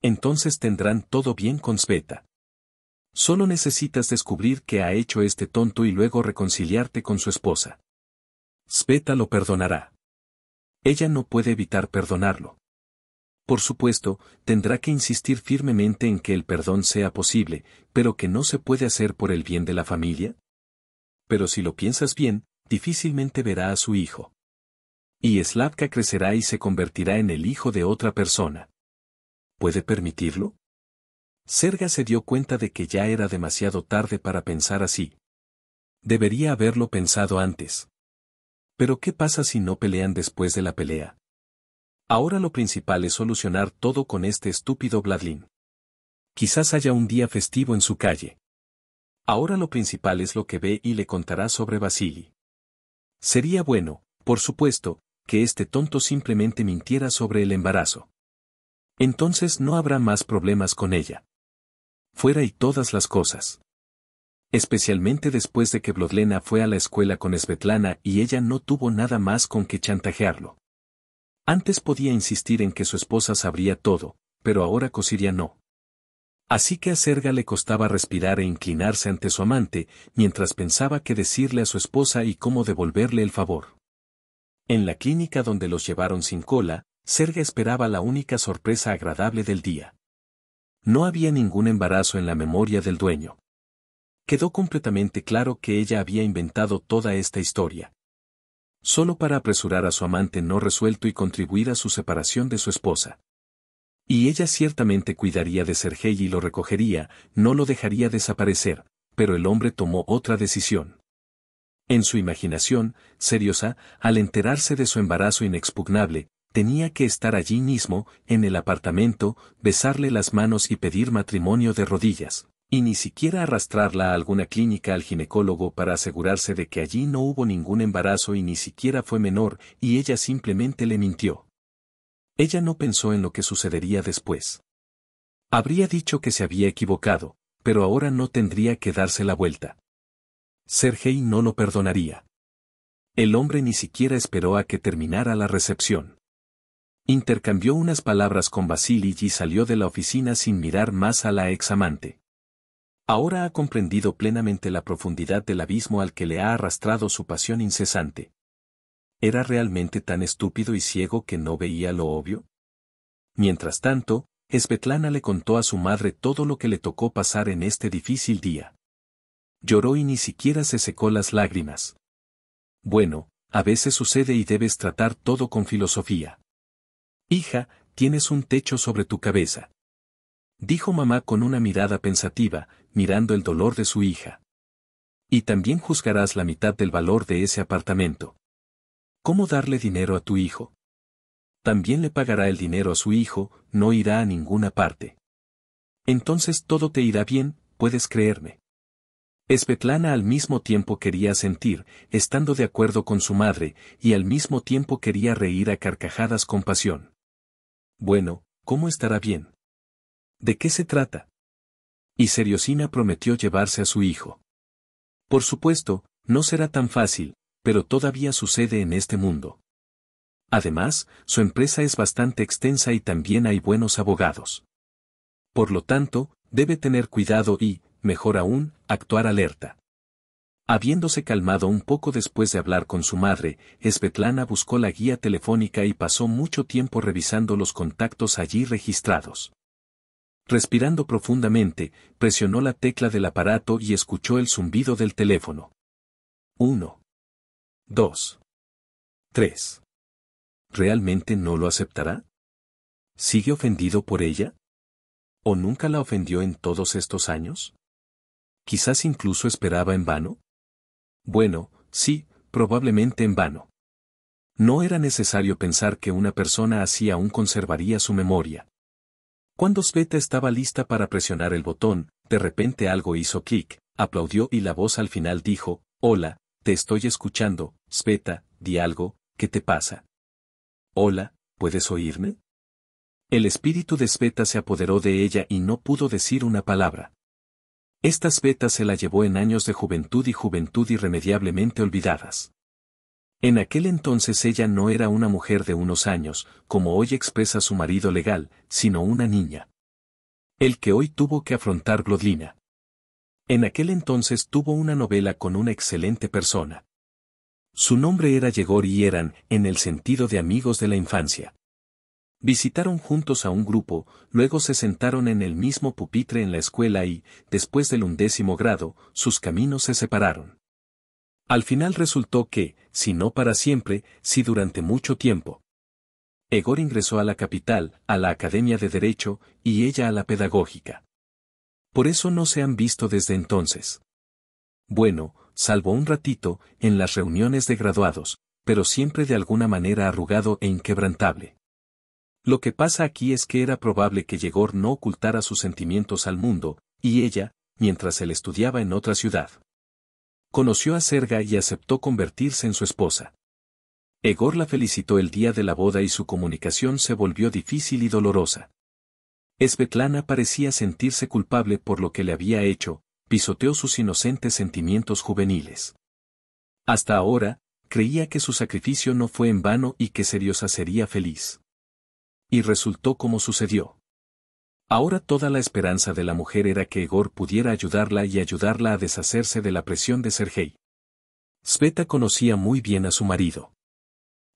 Entonces tendrán todo bien con Sveta. Solo necesitas descubrir qué ha hecho este tonto y luego reconciliarte con su esposa. Sveta lo perdonará. Ella no puede evitar perdonarlo. Por supuesto, tendrá que insistir firmemente en que el perdón sea posible, pero que no se puede hacer por el bien de la familia. Pero si lo piensas bien, difícilmente verá a su hijo. Y Slavka crecerá y se convertirá en el hijo de otra persona. ¿Puede permitirlo? Serga se dio cuenta de que ya era demasiado tarde para pensar así. Debería haberlo pensado antes. Pero ¿qué pasa si no pelean después de la pelea? Ahora lo principal es solucionar todo con este estúpido Bladlin. Quizás haya un día festivo en su calle. Ahora lo principal es lo que ve y le contará sobre Basili. Sería bueno, por supuesto, que este tonto simplemente mintiera sobre el embarazo. Entonces no habrá más problemas con ella. Fuera y todas las cosas especialmente después de que Vlodlena fue a la escuela con Svetlana y ella no tuvo nada más con que chantajearlo. Antes podía insistir en que su esposa sabría todo, pero ahora Cosiria no. Así que a Serga le costaba respirar e inclinarse ante su amante, mientras pensaba qué decirle a su esposa y cómo devolverle el favor. En la clínica donde los llevaron sin cola, Serga esperaba la única sorpresa agradable del día. No había ningún embarazo en la memoria del dueño quedó completamente claro que ella había inventado toda esta historia. Solo para apresurar a su amante no resuelto y contribuir a su separación de su esposa. Y ella ciertamente cuidaría de Sergei y lo recogería, no lo dejaría desaparecer, pero el hombre tomó otra decisión. En su imaginación, Seriosa, al enterarse de su embarazo inexpugnable, tenía que estar allí mismo, en el apartamento, besarle las manos y pedir matrimonio de rodillas. Y ni siquiera arrastrarla a alguna clínica al ginecólogo para asegurarse de que allí no hubo ningún embarazo y ni siquiera fue menor, y ella simplemente le mintió. Ella no pensó en lo que sucedería después. Habría dicho que se había equivocado, pero ahora no tendría que darse la vuelta. Sergei no lo perdonaría. El hombre ni siquiera esperó a que terminara la recepción. Intercambió unas palabras con Vasily y salió de la oficina sin mirar más a la examante. Ahora ha comprendido plenamente la profundidad del abismo al que le ha arrastrado su pasión incesante. ¿Era realmente tan estúpido y ciego que no veía lo obvio? Mientras tanto, Espetlana le contó a su madre todo lo que le tocó pasar en este difícil día. Lloró y ni siquiera se secó las lágrimas. Bueno, a veces sucede y debes tratar todo con filosofía. Hija, tienes un techo sobre tu cabeza dijo mamá con una mirada pensativa, mirando el dolor de su hija. Y también juzgarás la mitad del valor de ese apartamento. ¿Cómo darle dinero a tu hijo? También le pagará el dinero a su hijo, no irá a ninguna parte. Entonces todo te irá bien, puedes creerme. Espetlana al mismo tiempo quería sentir, estando de acuerdo con su madre, y al mismo tiempo quería reír a carcajadas con pasión. Bueno, ¿cómo estará bien? ¿De qué se trata? Y Seriosina prometió llevarse a su hijo. Por supuesto, no será tan fácil, pero todavía sucede en este mundo. Además, su empresa es bastante extensa y también hay buenos abogados. Por lo tanto, debe tener cuidado y, mejor aún, actuar alerta. Habiéndose calmado un poco después de hablar con su madre, Svetlana buscó la guía telefónica y pasó mucho tiempo revisando los contactos allí registrados. Respirando profundamente, presionó la tecla del aparato y escuchó el zumbido del teléfono. 1. 2. 3. ¿Realmente no lo aceptará? ¿Sigue ofendido por ella? ¿O nunca la ofendió en todos estos años? Quizás incluso esperaba en vano. Bueno, sí, probablemente en vano. No era necesario pensar que una persona así aún conservaría su memoria, cuando Sveta estaba lista para presionar el botón, de repente algo hizo clic, aplaudió y la voz al final dijo, Hola, te estoy escuchando, Sveta, di algo, ¿qué te pasa? Hola, ¿puedes oírme? El espíritu de Sveta se apoderó de ella y no pudo decir una palabra. Esta Sveta se la llevó en años de juventud y juventud irremediablemente olvidadas. En aquel entonces ella no era una mujer de unos años, como hoy expresa su marido legal, sino una niña. El que hoy tuvo que afrontar Glodlina. En aquel entonces tuvo una novela con una excelente persona. Su nombre era Yegor y eran, en el sentido de amigos de la infancia. Visitaron juntos a un grupo, luego se sentaron en el mismo pupitre en la escuela y, después del undécimo grado, sus caminos se separaron. Al final resultó que, si no para siempre, si durante mucho tiempo. Egor ingresó a la capital, a la Academia de Derecho, y ella a la Pedagógica. Por eso no se han visto desde entonces. Bueno, salvo un ratito, en las reuniones de graduados, pero siempre de alguna manera arrugado e inquebrantable. Lo que pasa aquí es que era probable que Yegor no ocultara sus sentimientos al mundo, y ella, mientras él estudiaba en otra ciudad conoció a Serga y aceptó convertirse en su esposa. Egor la felicitó el día de la boda y su comunicación se volvió difícil y dolorosa. Esvetlana parecía sentirse culpable por lo que le había hecho, pisoteó sus inocentes sentimientos juveniles. Hasta ahora, creía que su sacrificio no fue en vano y que Seriosa sería feliz. Y resultó como sucedió. Ahora toda la esperanza de la mujer era que Egor pudiera ayudarla y ayudarla a deshacerse de la presión de Sergei. Speta conocía muy bien a su marido.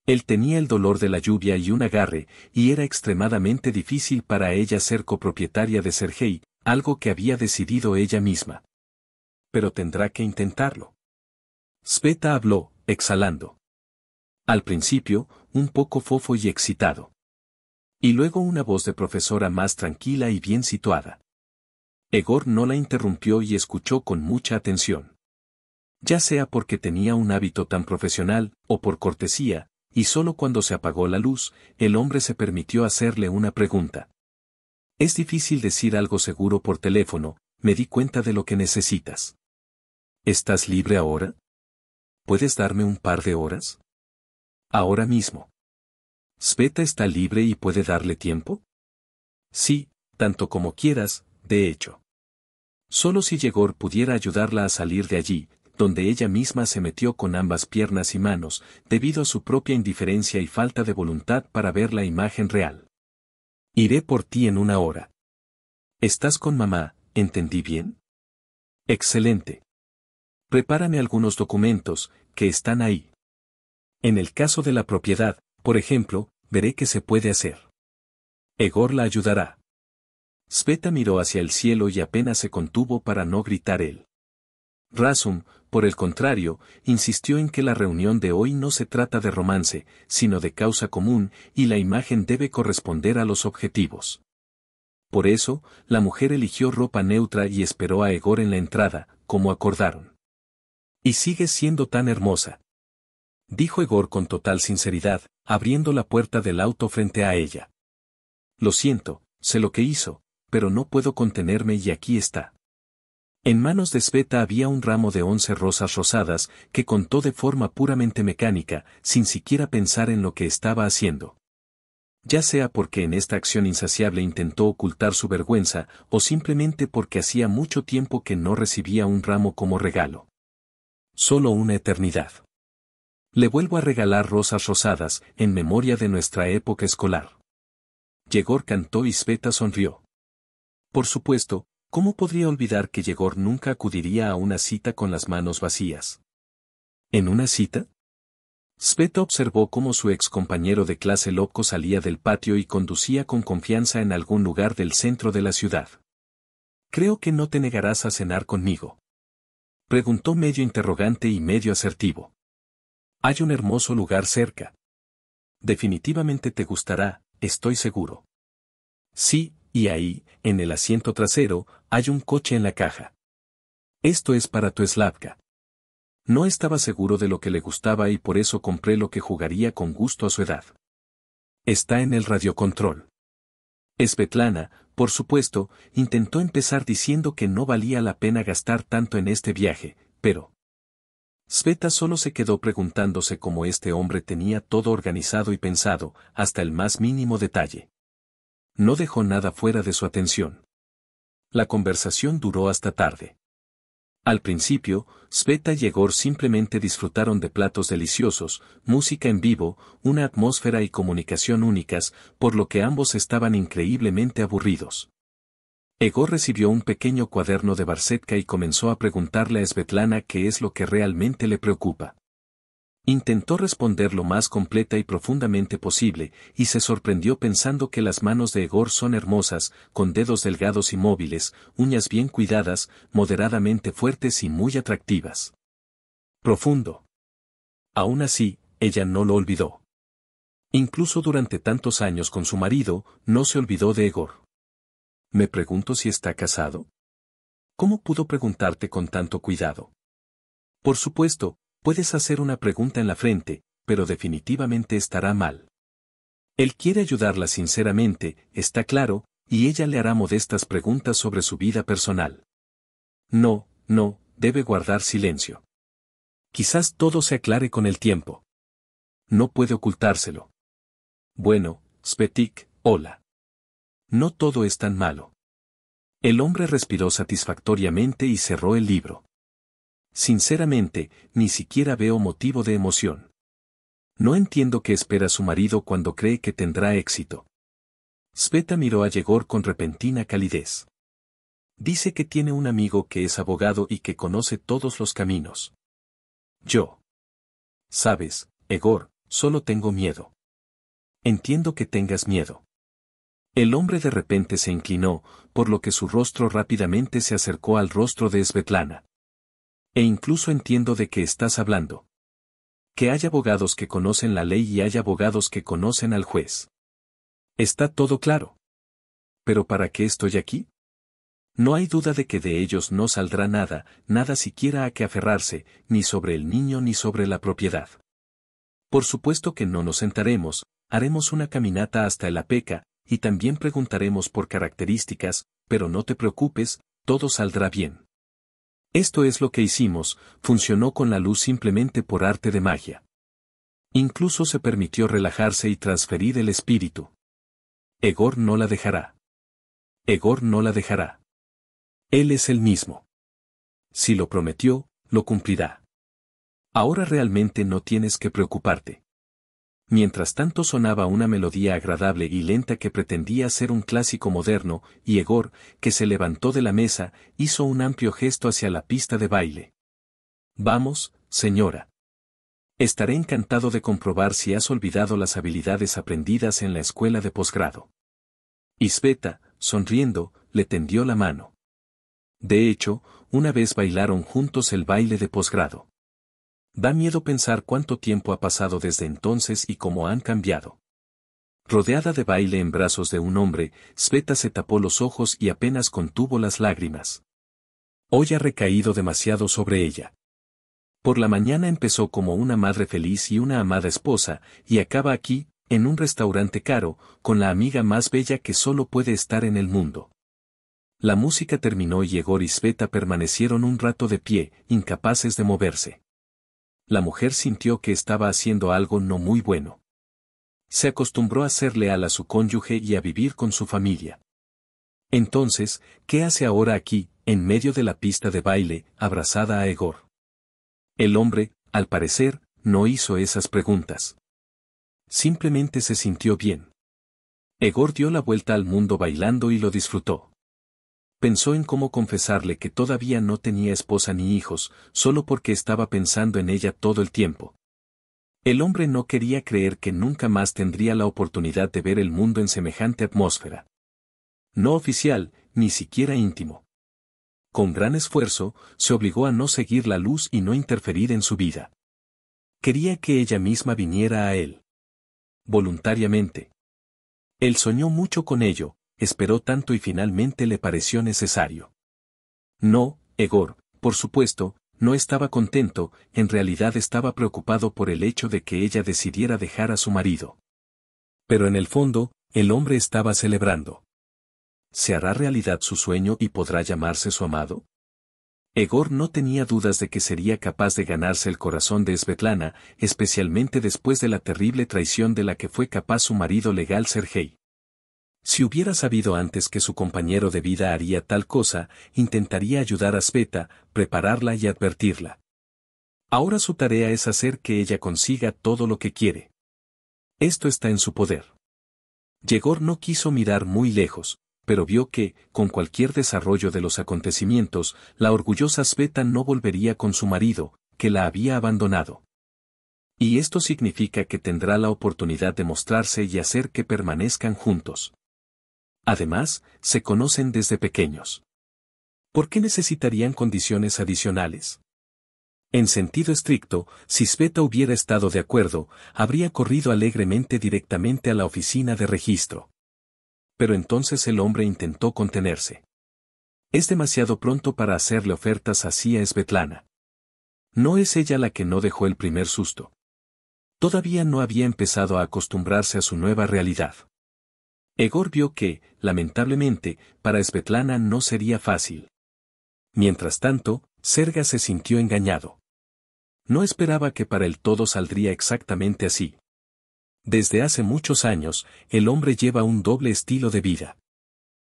Él tenía el dolor de la lluvia y un agarre, y era extremadamente difícil para ella ser copropietaria de Sergei, algo que había decidido ella misma. Pero tendrá que intentarlo. Speta habló, exhalando. Al principio, un poco fofo y excitado. Y luego una voz de profesora más tranquila y bien situada. Egor no la interrumpió y escuchó con mucha atención. Ya sea porque tenía un hábito tan profesional, o por cortesía, y solo cuando se apagó la luz, el hombre se permitió hacerle una pregunta. Es difícil decir algo seguro por teléfono, me di cuenta de lo que necesitas. ¿Estás libre ahora? ¿Puedes darme un par de horas? Ahora mismo. ¿Sveta está libre y puede darle tiempo? Sí, tanto como quieras, de hecho. Solo si Yegor pudiera ayudarla a salir de allí, donde ella misma se metió con ambas piernas y manos, debido a su propia indiferencia y falta de voluntad para ver la imagen real. Iré por ti en una hora. Estás con mamá, ¿entendí bien? Excelente. Prepárame algunos documentos, que están ahí. En el caso de la propiedad, por ejemplo, veré qué se puede hacer. Egor la ayudará. Sveta miró hacia el cielo y apenas se contuvo para no gritar él. Rasum, por el contrario, insistió en que la reunión de hoy no se trata de romance, sino de causa común, y la imagen debe corresponder a los objetivos. Por eso, la mujer eligió ropa neutra y esperó a Egor en la entrada, como acordaron. Y sigue siendo tan hermosa, dijo Egor con total sinceridad, abriendo la puerta del auto frente a ella. Lo siento, sé lo que hizo, pero no puedo contenerme y aquí está. En manos de Sveta había un ramo de once rosas rosadas que contó de forma puramente mecánica, sin siquiera pensar en lo que estaba haciendo. Ya sea porque en esta acción insaciable intentó ocultar su vergüenza o simplemente porque hacía mucho tiempo que no recibía un ramo como regalo. Solo una eternidad. Le vuelvo a regalar rosas rosadas, en memoria de nuestra época escolar. Yegor cantó y Sveta sonrió. Por supuesto, ¿cómo podría olvidar que Yegor nunca acudiría a una cita con las manos vacías? ¿En una cita? Sveta observó cómo su ex compañero de clase loco salía del patio y conducía con confianza en algún lugar del centro de la ciudad. Creo que no te negarás a cenar conmigo. Preguntó medio interrogante y medio asertivo. Hay un hermoso lugar cerca. Definitivamente te gustará, estoy seguro. Sí, y ahí, en el asiento trasero, hay un coche en la caja. Esto es para tu Slavka. No estaba seguro de lo que le gustaba y por eso compré lo que jugaría con gusto a su edad. Está en el radiocontrol. Svetlana, por supuesto, intentó empezar diciendo que no valía la pena gastar tanto en este viaje, pero... Sveta solo se quedó preguntándose cómo este hombre tenía todo organizado y pensado, hasta el más mínimo detalle. No dejó nada fuera de su atención. La conversación duró hasta tarde. Al principio, Sveta y Egor simplemente disfrutaron de platos deliciosos, música en vivo, una atmósfera y comunicación únicas, por lo que ambos estaban increíblemente aburridos. Egor recibió un pequeño cuaderno de Barsetka y comenzó a preguntarle a Svetlana qué es lo que realmente le preocupa. Intentó responder lo más completa y profundamente posible, y se sorprendió pensando que las manos de Egor son hermosas, con dedos delgados y móviles, uñas bien cuidadas, moderadamente fuertes y muy atractivas. Profundo. Aún así, ella no lo olvidó. Incluso durante tantos años con su marido, no se olvidó de Egor. Me pregunto si está casado. ¿Cómo pudo preguntarte con tanto cuidado? Por supuesto, puedes hacer una pregunta en la frente, pero definitivamente estará mal. Él quiere ayudarla sinceramente, está claro, y ella le hará modestas preguntas sobre su vida personal. No, no, debe guardar silencio. Quizás todo se aclare con el tiempo. No puede ocultárselo. Bueno, Svetik, hola no todo es tan malo. El hombre respiró satisfactoriamente y cerró el libro. Sinceramente, ni siquiera veo motivo de emoción. No entiendo qué espera su marido cuando cree que tendrá éxito. Sveta miró a Yegor con repentina calidez. Dice que tiene un amigo que es abogado y que conoce todos los caminos. Yo. Sabes, Egor, solo tengo miedo. Entiendo que tengas miedo. El hombre de repente se inclinó, por lo que su rostro rápidamente se acercó al rostro de Svetlana. E incluso entiendo de qué estás hablando. Que hay abogados que conocen la ley y hay abogados que conocen al juez. Está todo claro. Pero ¿para qué estoy aquí? No hay duda de que de ellos no saldrá nada, nada siquiera a que aferrarse, ni sobre el niño ni sobre la propiedad. Por supuesto que no nos sentaremos, haremos una caminata hasta el apeca, y también preguntaremos por características, pero no te preocupes, todo saldrá bien. Esto es lo que hicimos, funcionó con la luz simplemente por arte de magia. Incluso se permitió relajarse y transferir el espíritu. Egor no la dejará. Egor no la dejará. Él es el mismo. Si lo prometió, lo cumplirá. Ahora realmente no tienes que preocuparte. Mientras tanto sonaba una melodía agradable y lenta que pretendía ser un clásico moderno, y Egor, que se levantó de la mesa, hizo un amplio gesto hacia la pista de baile. Vamos, señora. Estaré encantado de comprobar si has olvidado las habilidades aprendidas en la escuela de posgrado. Isbeta, sonriendo, le tendió la mano. De hecho, una vez bailaron juntos el baile de posgrado. Da miedo pensar cuánto tiempo ha pasado desde entonces y cómo han cambiado. Rodeada de baile en brazos de un hombre, Sveta se tapó los ojos y apenas contuvo las lágrimas. Hoy ha recaído demasiado sobre ella. Por la mañana empezó como una madre feliz y una amada esposa, y acaba aquí, en un restaurante caro, con la amiga más bella que solo puede estar en el mundo. La música terminó y Egor y Sveta permanecieron un rato de pie, incapaces de moverse la mujer sintió que estaba haciendo algo no muy bueno. Se acostumbró a ser leal a su cónyuge y a vivir con su familia. Entonces, ¿qué hace ahora aquí, en medio de la pista de baile, abrazada a Egor? El hombre, al parecer, no hizo esas preguntas. Simplemente se sintió bien. Egor dio la vuelta al mundo bailando y lo disfrutó pensó en cómo confesarle que todavía no tenía esposa ni hijos, solo porque estaba pensando en ella todo el tiempo. El hombre no quería creer que nunca más tendría la oportunidad de ver el mundo en semejante atmósfera. No oficial, ni siquiera íntimo. Con gran esfuerzo, se obligó a no seguir la luz y no interferir en su vida. Quería que ella misma viniera a él. Voluntariamente. Él soñó mucho con ello, esperó tanto y finalmente le pareció necesario. No, Egor, por supuesto, no estaba contento, en realidad estaba preocupado por el hecho de que ella decidiera dejar a su marido. Pero en el fondo, el hombre estaba celebrando. ¿Se hará realidad su sueño y podrá llamarse su amado? Egor no tenía dudas de que sería capaz de ganarse el corazón de Svetlana, especialmente después de la terrible traición de la que fue capaz su marido legal Sergei. Si hubiera sabido antes que su compañero de vida haría tal cosa, intentaría ayudar a Sveta, prepararla y advertirla. Ahora su tarea es hacer que ella consiga todo lo que quiere. Esto está en su poder. Yegor no quiso mirar muy lejos, pero vio que, con cualquier desarrollo de los acontecimientos, la orgullosa Sveta no volvería con su marido, que la había abandonado. Y esto significa que tendrá la oportunidad de mostrarse y hacer que permanezcan juntos. Además, se conocen desde pequeños. ¿Por qué necesitarían condiciones adicionales? En sentido estricto, si Sveta hubiera estado de acuerdo, habría corrido alegremente directamente a la oficina de registro. Pero entonces el hombre intentó contenerse. Es demasiado pronto para hacerle ofertas así a Svetlana. No es ella la que no dejó el primer susto. Todavía no había empezado a acostumbrarse a su nueva realidad. Egor vio que, lamentablemente, para Svetlana no sería fácil. Mientras tanto, Serga se sintió engañado. No esperaba que para el todo saldría exactamente así. Desde hace muchos años, el hombre lleva un doble estilo de vida.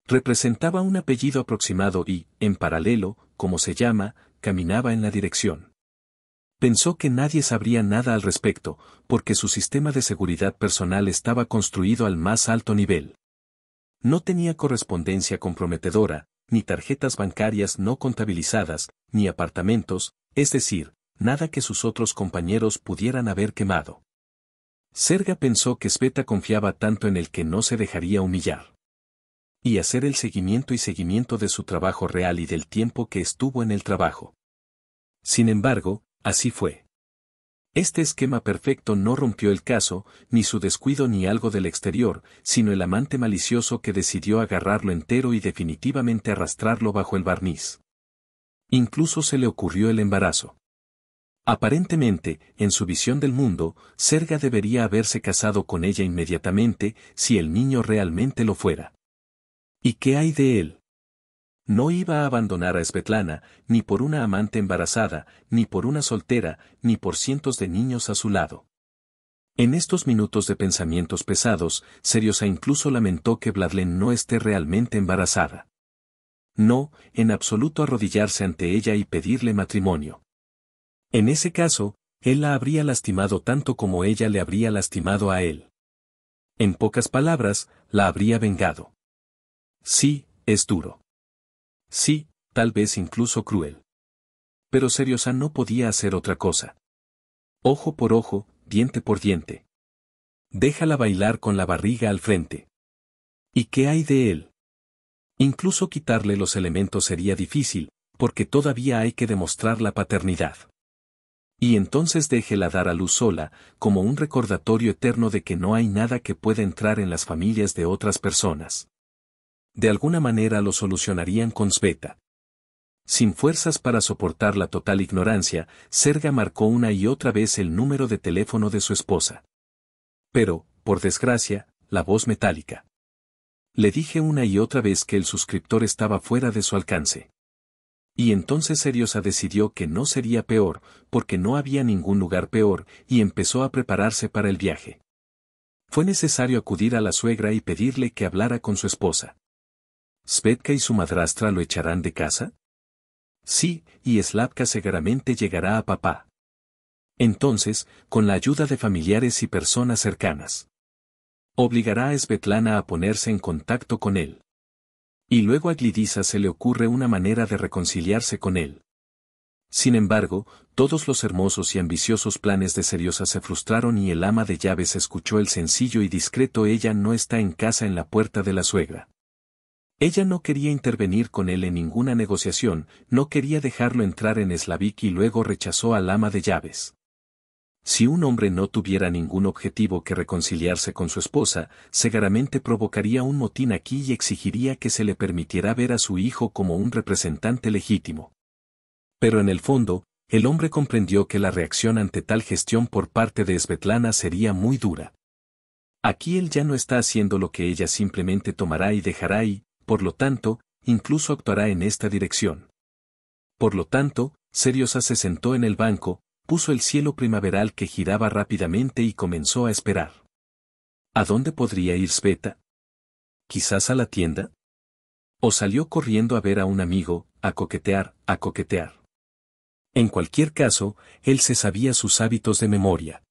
Representaba un apellido aproximado y, en paralelo, como se llama, caminaba en la dirección. Pensó que nadie sabría nada al respecto, porque su sistema de seguridad personal estaba construido al más alto nivel. No tenía correspondencia comprometedora, ni tarjetas bancarias no contabilizadas, ni apartamentos, es decir, nada que sus otros compañeros pudieran haber quemado. Serga pensó que Sveta confiaba tanto en el que no se dejaría humillar. Y hacer el seguimiento y seguimiento de su trabajo real y del tiempo que estuvo en el trabajo. Sin embargo, Así fue. Este esquema perfecto no rompió el caso, ni su descuido ni algo del exterior, sino el amante malicioso que decidió agarrarlo entero y definitivamente arrastrarlo bajo el barniz. Incluso se le ocurrió el embarazo. Aparentemente, en su visión del mundo, Serga debería haberse casado con ella inmediatamente si el niño realmente lo fuera. ¿Y qué hay de él? No iba a abandonar a Svetlana, ni por una amante embarazada, ni por una soltera, ni por cientos de niños a su lado. En estos minutos de pensamientos pesados, Seriosa incluso lamentó que Vladlen no esté realmente embarazada. No, en absoluto arrodillarse ante ella y pedirle matrimonio. En ese caso, él la habría lastimado tanto como ella le habría lastimado a él. En pocas palabras, la habría vengado. Sí, es duro. Sí, tal vez incluso cruel. Pero Seriosa no podía hacer otra cosa. Ojo por ojo, diente por diente. Déjala bailar con la barriga al frente. ¿Y qué hay de él? Incluso quitarle los elementos sería difícil, porque todavía hay que demostrar la paternidad. Y entonces déjela dar a luz sola, como un recordatorio eterno de que no hay nada que pueda entrar en las familias de otras personas de alguna manera lo solucionarían con Sveta. Sin fuerzas para soportar la total ignorancia, Serga marcó una y otra vez el número de teléfono de su esposa. Pero, por desgracia, la voz metálica. Le dije una y otra vez que el suscriptor estaba fuera de su alcance. Y entonces Seriosa decidió que no sería peor, porque no había ningún lugar peor, y empezó a prepararse para el viaje. Fue necesario acudir a la suegra y pedirle que hablara con su esposa. ¿Svetka y su madrastra lo echarán de casa? Sí, y Slavka seguramente llegará a papá. Entonces, con la ayuda de familiares y personas cercanas, obligará a Svetlana a ponerse en contacto con él. Y luego a Glidisa se le ocurre una manera de reconciliarse con él. Sin embargo, todos los hermosos y ambiciosos planes de Seriosa se frustraron y el ama de llaves escuchó el sencillo y discreto ella no está en casa en la puerta de la suegra. Ella no quería intervenir con él en ninguna negociación, no quería dejarlo entrar en Slavik y luego rechazó al ama de llaves. Si un hombre no tuviera ningún objetivo que reconciliarse con su esposa, seguramente provocaría un motín aquí y exigiría que se le permitiera ver a su hijo como un representante legítimo. Pero en el fondo, el hombre comprendió que la reacción ante tal gestión por parte de Svetlana sería muy dura. Aquí él ya no está haciendo lo que ella simplemente tomará y dejará y, por lo tanto, incluso actuará en esta dirección. Por lo tanto, Seriosa se sentó en el banco, puso el cielo primaveral que giraba rápidamente y comenzó a esperar. ¿A dónde podría ir Sveta? ¿Quizás a la tienda? O salió corriendo a ver a un amigo, a coquetear, a coquetear. En cualquier caso, él se sabía sus hábitos de memoria.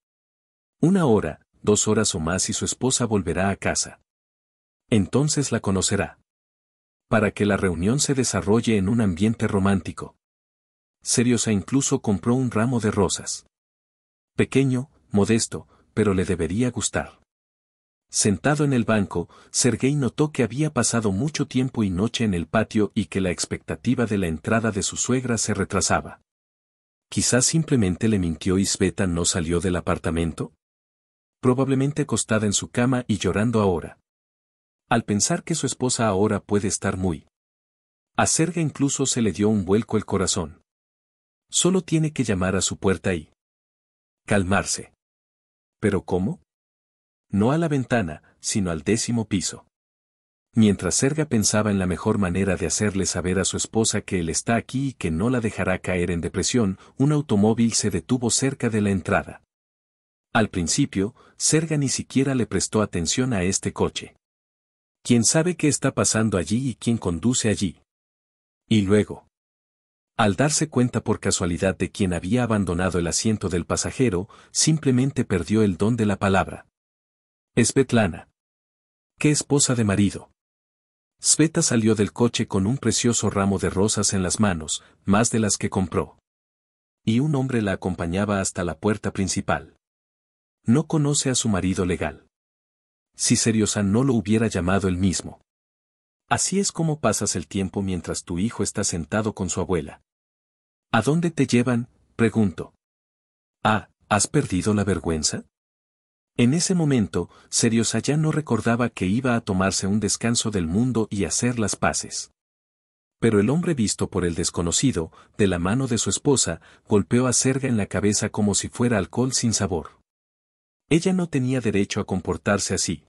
Una hora, dos horas o más y su esposa volverá a casa. Entonces la conocerá para que la reunión se desarrolle en un ambiente romántico. Seriosa incluso compró un ramo de rosas. Pequeño, modesto, pero le debería gustar. Sentado en el banco, Sergei notó que había pasado mucho tiempo y noche en el patio y que la expectativa de la entrada de su suegra se retrasaba. Quizás simplemente le mintió y Sveta no salió del apartamento. Probablemente acostada en su cama y llorando ahora. Al pensar que su esposa ahora puede estar muy a Serga incluso se le dio un vuelco el corazón. Solo tiene que llamar a su puerta y calmarse. ¿Pero cómo? No a la ventana, sino al décimo piso. Mientras Serga pensaba en la mejor manera de hacerle saber a su esposa que él está aquí y que no la dejará caer en depresión, un automóvil se detuvo cerca de la entrada. Al principio, Serga ni siquiera le prestó atención a este coche. Quién sabe qué está pasando allí y quién conduce allí. Y luego, al darse cuenta por casualidad de quien había abandonado el asiento del pasajero, simplemente perdió el don de la palabra. Svetlana. ¡Qué esposa de marido! Sveta salió del coche con un precioso ramo de rosas en las manos, más de las que compró. Y un hombre la acompañaba hasta la puerta principal. No conoce a su marido legal si Seriosa no lo hubiera llamado él mismo. Así es como pasas el tiempo mientras tu hijo está sentado con su abuela. ¿A dónde te llevan? pregunto. Ah, ¿has perdido la vergüenza? En ese momento, Seriosa ya no recordaba que iba a tomarse un descanso del mundo y hacer las paces. Pero el hombre visto por el desconocido, de la mano de su esposa, golpeó a Serga en la cabeza como si fuera alcohol sin sabor. Ella no tenía derecho a comportarse así.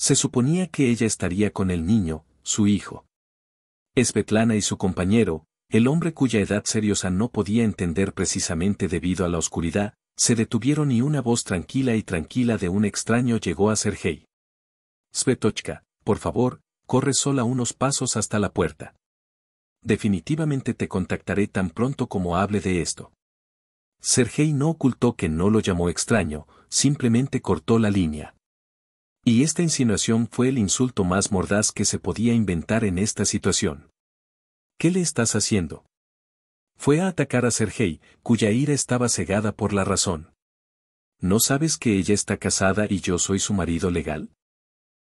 Se suponía que ella estaría con el niño, su hijo. Svetlana y su compañero, el hombre cuya edad seriosa no podía entender precisamente debido a la oscuridad, se detuvieron y una voz tranquila y tranquila de un extraño llegó a Sergei. Svetochka, por favor, corre sola unos pasos hasta la puerta. Definitivamente te contactaré tan pronto como hable de esto. Sergei no ocultó que no lo llamó extraño, simplemente cortó la línea. Y esta insinuación fue el insulto más mordaz que se podía inventar en esta situación. ¿Qué le estás haciendo? Fue a atacar a Sergei, cuya ira estaba cegada por la razón. ¿No sabes que ella está casada y yo soy su marido legal?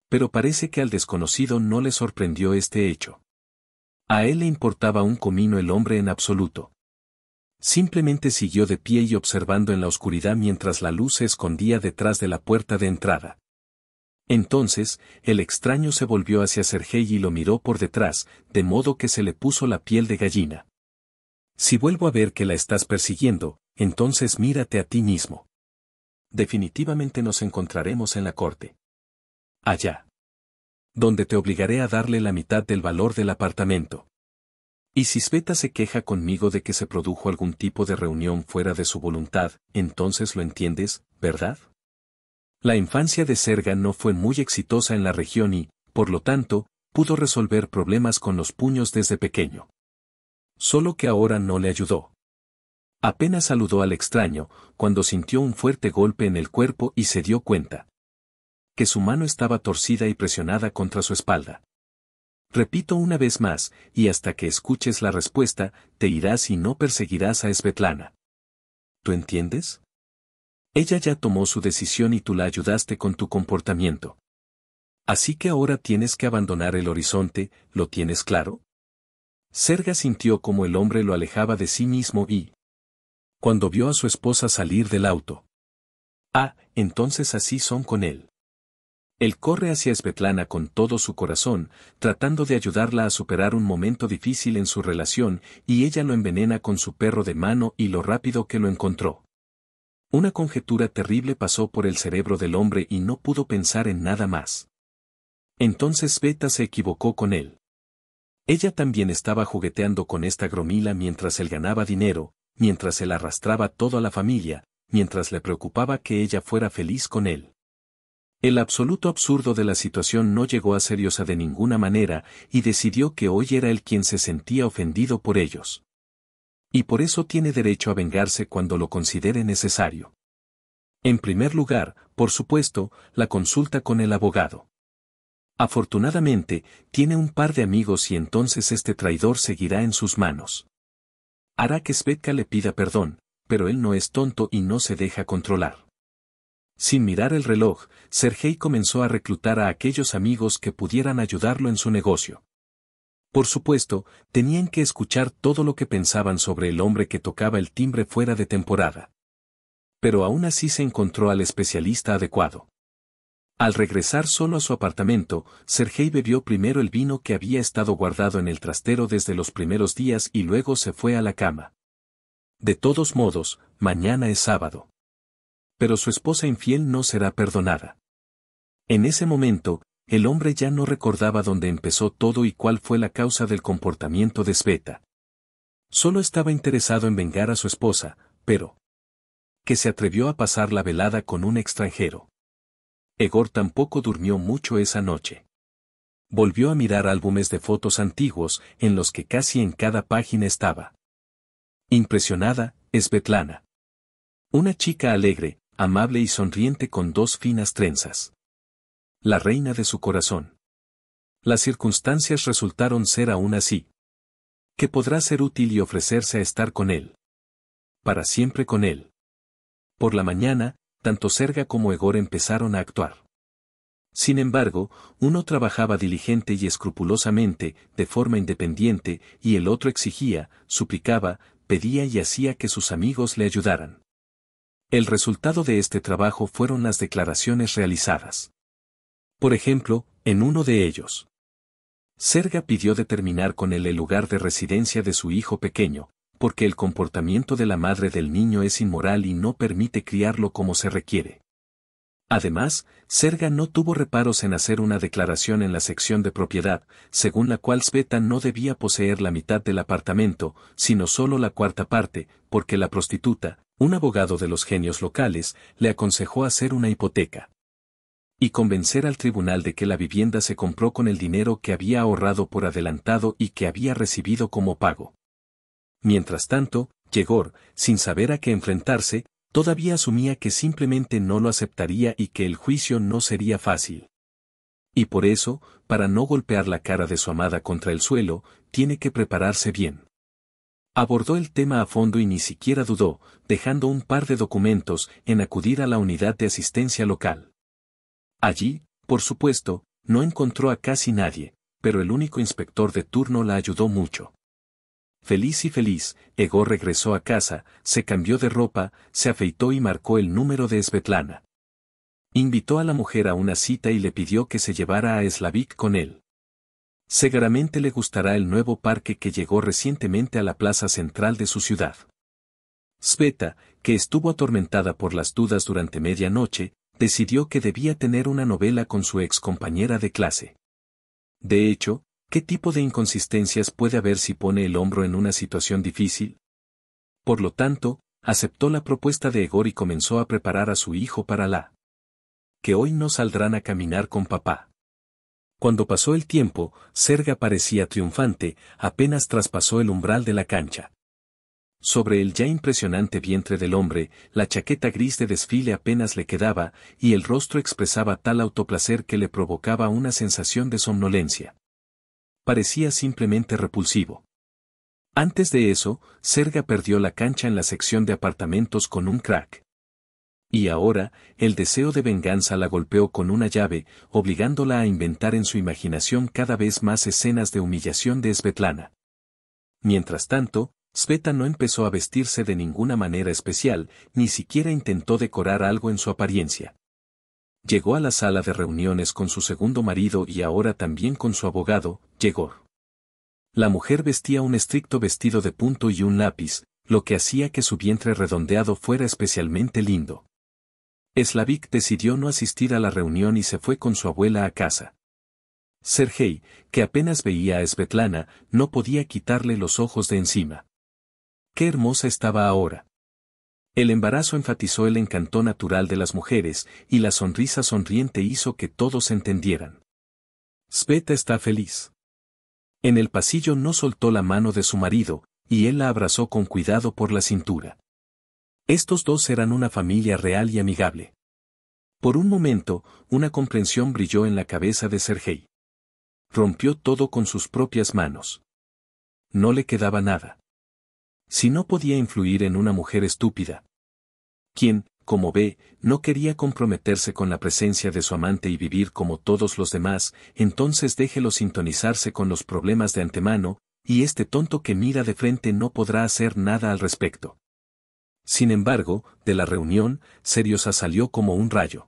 Pero parece que al desconocido no le sorprendió este hecho. A él le importaba un comino el hombre en absoluto. Simplemente siguió de pie y observando en la oscuridad mientras la luz se escondía detrás de la puerta de entrada. Entonces, el extraño se volvió hacia Sergei y lo miró por detrás, de modo que se le puso la piel de gallina. Si vuelvo a ver que la estás persiguiendo, entonces mírate a ti mismo. Definitivamente nos encontraremos en la corte. Allá. Donde te obligaré a darle la mitad del valor del apartamento. Y si Sveta se queja conmigo de que se produjo algún tipo de reunión fuera de su voluntad, entonces lo entiendes, ¿verdad? La infancia de Serga no fue muy exitosa en la región y, por lo tanto, pudo resolver problemas con los puños desde pequeño. Solo que ahora no le ayudó. Apenas saludó al extraño, cuando sintió un fuerte golpe en el cuerpo y se dio cuenta. Que su mano estaba torcida y presionada contra su espalda. Repito una vez más, y hasta que escuches la respuesta, te irás y no perseguirás a Svetlana. ¿Tú entiendes? Ella ya tomó su decisión y tú la ayudaste con tu comportamiento. Así que ahora tienes que abandonar el horizonte, ¿lo tienes claro? Serga sintió como el hombre lo alejaba de sí mismo y... Cuando vio a su esposa salir del auto. Ah, entonces así son con él. Él corre hacia Espetlana con todo su corazón, tratando de ayudarla a superar un momento difícil en su relación, y ella lo envenena con su perro de mano y lo rápido que lo encontró. Una conjetura terrible pasó por el cerebro del hombre y no pudo pensar en nada más. Entonces Beta se equivocó con él. Ella también estaba jugueteando con esta gromila mientras él ganaba dinero, mientras él arrastraba toda la familia, mientras le preocupaba que ella fuera feliz con él. El absoluto absurdo de la situación no llegó a seriosa de ninguna manera y decidió que hoy era él quien se sentía ofendido por ellos y por eso tiene derecho a vengarse cuando lo considere necesario. En primer lugar, por supuesto, la consulta con el abogado. Afortunadamente, tiene un par de amigos y entonces este traidor seguirá en sus manos. Hará que Svetka le pida perdón, pero él no es tonto y no se deja controlar. Sin mirar el reloj, Sergei comenzó a reclutar a aquellos amigos que pudieran ayudarlo en su negocio. Por supuesto, tenían que escuchar todo lo que pensaban sobre el hombre que tocaba el timbre fuera de temporada. Pero aún así se encontró al especialista adecuado. Al regresar solo a su apartamento, Sergei bebió primero el vino que había estado guardado en el trastero desde los primeros días y luego se fue a la cama. De todos modos, mañana es sábado. Pero su esposa infiel no será perdonada. En ese momento, el hombre ya no recordaba dónde empezó todo y cuál fue la causa del comportamiento de Sveta. Solo estaba interesado en vengar a su esposa, pero... que se atrevió a pasar la velada con un extranjero. Egor tampoco durmió mucho esa noche. Volvió a mirar álbumes de fotos antiguos, en los que casi en cada página estaba. Impresionada, Svetlana. Una chica alegre, amable y sonriente con dos finas trenzas la reina de su corazón. Las circunstancias resultaron ser aún así. Que podrá ser útil y ofrecerse a estar con él. Para siempre con él. Por la mañana, tanto Serga como Egor empezaron a actuar. Sin embargo, uno trabajaba diligente y escrupulosamente, de forma independiente, y el otro exigía, suplicaba, pedía y hacía que sus amigos le ayudaran. El resultado de este trabajo fueron las declaraciones realizadas por ejemplo, en uno de ellos. Serga pidió determinar con él el lugar de residencia de su hijo pequeño, porque el comportamiento de la madre del niño es inmoral y no permite criarlo como se requiere. Además, Serga no tuvo reparos en hacer una declaración en la sección de propiedad, según la cual Sveta no debía poseer la mitad del apartamento, sino solo la cuarta parte, porque la prostituta, un abogado de los genios locales, le aconsejó hacer una hipoteca y convencer al tribunal de que la vivienda se compró con el dinero que había ahorrado por adelantado y que había recibido como pago. Mientras tanto, Yegor, sin saber a qué enfrentarse, todavía asumía que simplemente no lo aceptaría y que el juicio no sería fácil. Y por eso, para no golpear la cara de su amada contra el suelo, tiene que prepararse bien. Abordó el tema a fondo y ni siquiera dudó, dejando un par de documentos, en acudir a la unidad de asistencia local. Allí, por supuesto, no encontró a casi nadie, pero el único inspector de turno la ayudó mucho. Feliz y feliz, Ego regresó a casa, se cambió de ropa, se afeitó y marcó el número de Svetlana. Invitó a la mujer a una cita y le pidió que se llevara a Slavik con él. Seguramente le gustará el nuevo parque que llegó recientemente a la plaza central de su ciudad. Sveta, que estuvo atormentada por las dudas durante media noche, decidió que debía tener una novela con su ex compañera de clase. De hecho, ¿qué tipo de inconsistencias puede haber si pone el hombro en una situación difícil? Por lo tanto, aceptó la propuesta de Egor y comenzó a preparar a su hijo para la que hoy no saldrán a caminar con papá. Cuando pasó el tiempo, Serga parecía triunfante, apenas traspasó el umbral de la cancha. Sobre el ya impresionante vientre del hombre, la chaqueta gris de desfile apenas le quedaba, y el rostro expresaba tal autoplacer que le provocaba una sensación de somnolencia. Parecía simplemente repulsivo. Antes de eso, Serga perdió la cancha en la sección de apartamentos con un crack. Y ahora, el deseo de venganza la golpeó con una llave, obligándola a inventar en su imaginación cada vez más escenas de humillación de Svetlana. Mientras tanto, Sveta no empezó a vestirse de ninguna manera especial, ni siquiera intentó decorar algo en su apariencia. Llegó a la sala de reuniones con su segundo marido y ahora también con su abogado, Yegor. La mujer vestía un estricto vestido de punto y un lápiz, lo que hacía que su vientre redondeado fuera especialmente lindo. Slavik decidió no asistir a la reunión y se fue con su abuela a casa. Sergei, que apenas veía a Svetlana, no podía quitarle los ojos de encima. Qué hermosa estaba ahora. El embarazo enfatizó el encanto natural de las mujeres y la sonrisa sonriente hizo que todos entendieran. Speta está feliz. En el pasillo no soltó la mano de su marido, y él la abrazó con cuidado por la cintura. Estos dos eran una familia real y amigable. Por un momento, una comprensión brilló en la cabeza de Sergei. Rompió todo con sus propias manos. No le quedaba nada si no podía influir en una mujer estúpida, quien, como ve, no quería comprometerse con la presencia de su amante y vivir como todos los demás, entonces déjelo sintonizarse con los problemas de antemano, y este tonto que mira de frente no podrá hacer nada al respecto. Sin embargo, de la reunión, Seriosa salió como un rayo.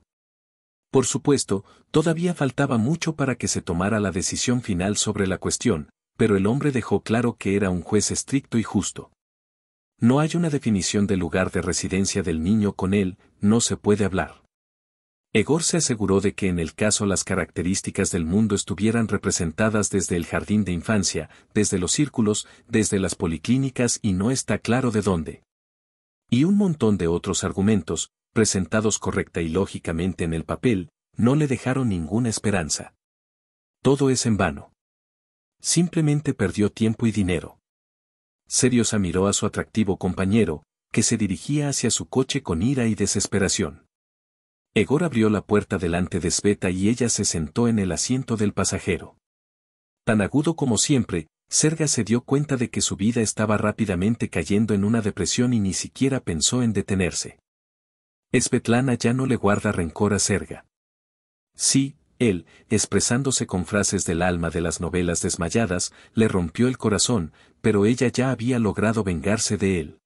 Por supuesto, todavía faltaba mucho para que se tomara la decisión final sobre la cuestión, pero el hombre dejó claro que era un juez estricto y justo. No hay una definición del lugar de residencia del niño con él, no se puede hablar. Egor se aseguró de que en el caso las características del mundo estuvieran representadas desde el jardín de infancia, desde los círculos, desde las policlínicas y no está claro de dónde. Y un montón de otros argumentos, presentados correcta y lógicamente en el papel, no le dejaron ninguna esperanza. Todo es en vano. Simplemente perdió tiempo y dinero. Seriosa miró a su atractivo compañero, que se dirigía hacia su coche con ira y desesperación. Egor abrió la puerta delante de Sveta y ella se sentó en el asiento del pasajero. Tan agudo como siempre, Serga se dio cuenta de que su vida estaba rápidamente cayendo en una depresión y ni siquiera pensó en detenerse. Svetlana ya no le guarda rencor a Serga. Sí, él, expresándose con frases del alma de las novelas desmayadas, le rompió el corazón, pero ella ya había logrado vengarse de él.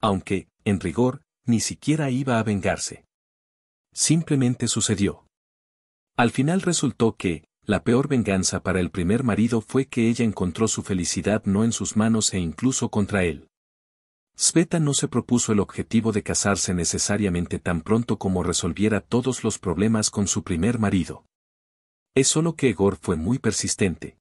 Aunque, en rigor, ni siquiera iba a vengarse. Simplemente sucedió. Al final resultó que, la peor venganza para el primer marido fue que ella encontró su felicidad no en sus manos e incluso contra él. Sveta no se propuso el objetivo de casarse necesariamente tan pronto como resolviera todos los problemas con su primer marido. Es solo que Egor fue muy persistente.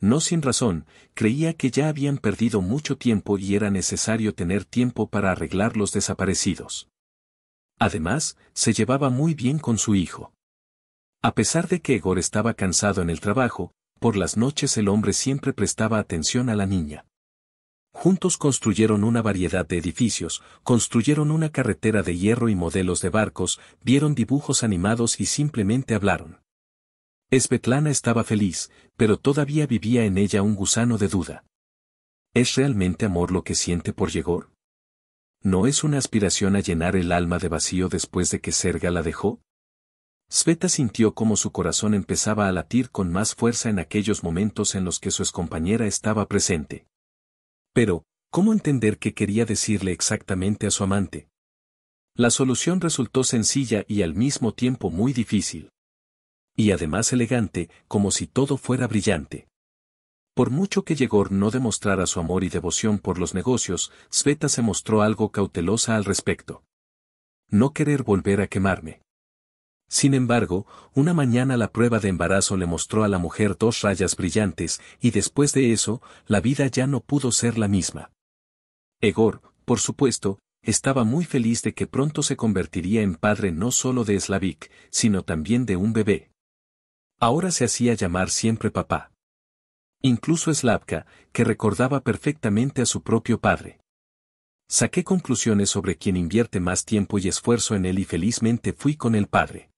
No sin razón, creía que ya habían perdido mucho tiempo y era necesario tener tiempo para arreglar los desaparecidos. Además, se llevaba muy bien con su hijo. A pesar de que Egor estaba cansado en el trabajo, por las noches el hombre siempre prestaba atención a la niña. Juntos construyeron una variedad de edificios, construyeron una carretera de hierro y modelos de barcos, vieron dibujos animados y simplemente hablaron. Svetlana estaba feliz, pero todavía vivía en ella un gusano de duda. ¿Es realmente amor lo que siente por Yegor? ¿No es una aspiración a llenar el alma de vacío después de que Serga la dejó? Sveta sintió como su corazón empezaba a latir con más fuerza en aquellos momentos en los que su excompañera estaba presente. Pero, ¿cómo entender qué quería decirle exactamente a su amante? La solución resultó sencilla y al mismo tiempo muy difícil. Y además elegante, como si todo fuera brillante. Por mucho que llegó, no demostrara su amor y devoción por los negocios, Sveta se mostró algo cautelosa al respecto. No querer volver a quemarme. Sin embargo, una mañana la prueba de embarazo le mostró a la mujer dos rayas brillantes, y después de eso, la vida ya no pudo ser la misma. Egor, por supuesto, estaba muy feliz de que pronto se convertiría en padre no solo de Slavik, sino también de un bebé. Ahora se hacía llamar siempre papá. Incluso Slavka, que recordaba perfectamente a su propio padre. Saqué conclusiones sobre quien invierte más tiempo y esfuerzo en él y felizmente fui con el padre.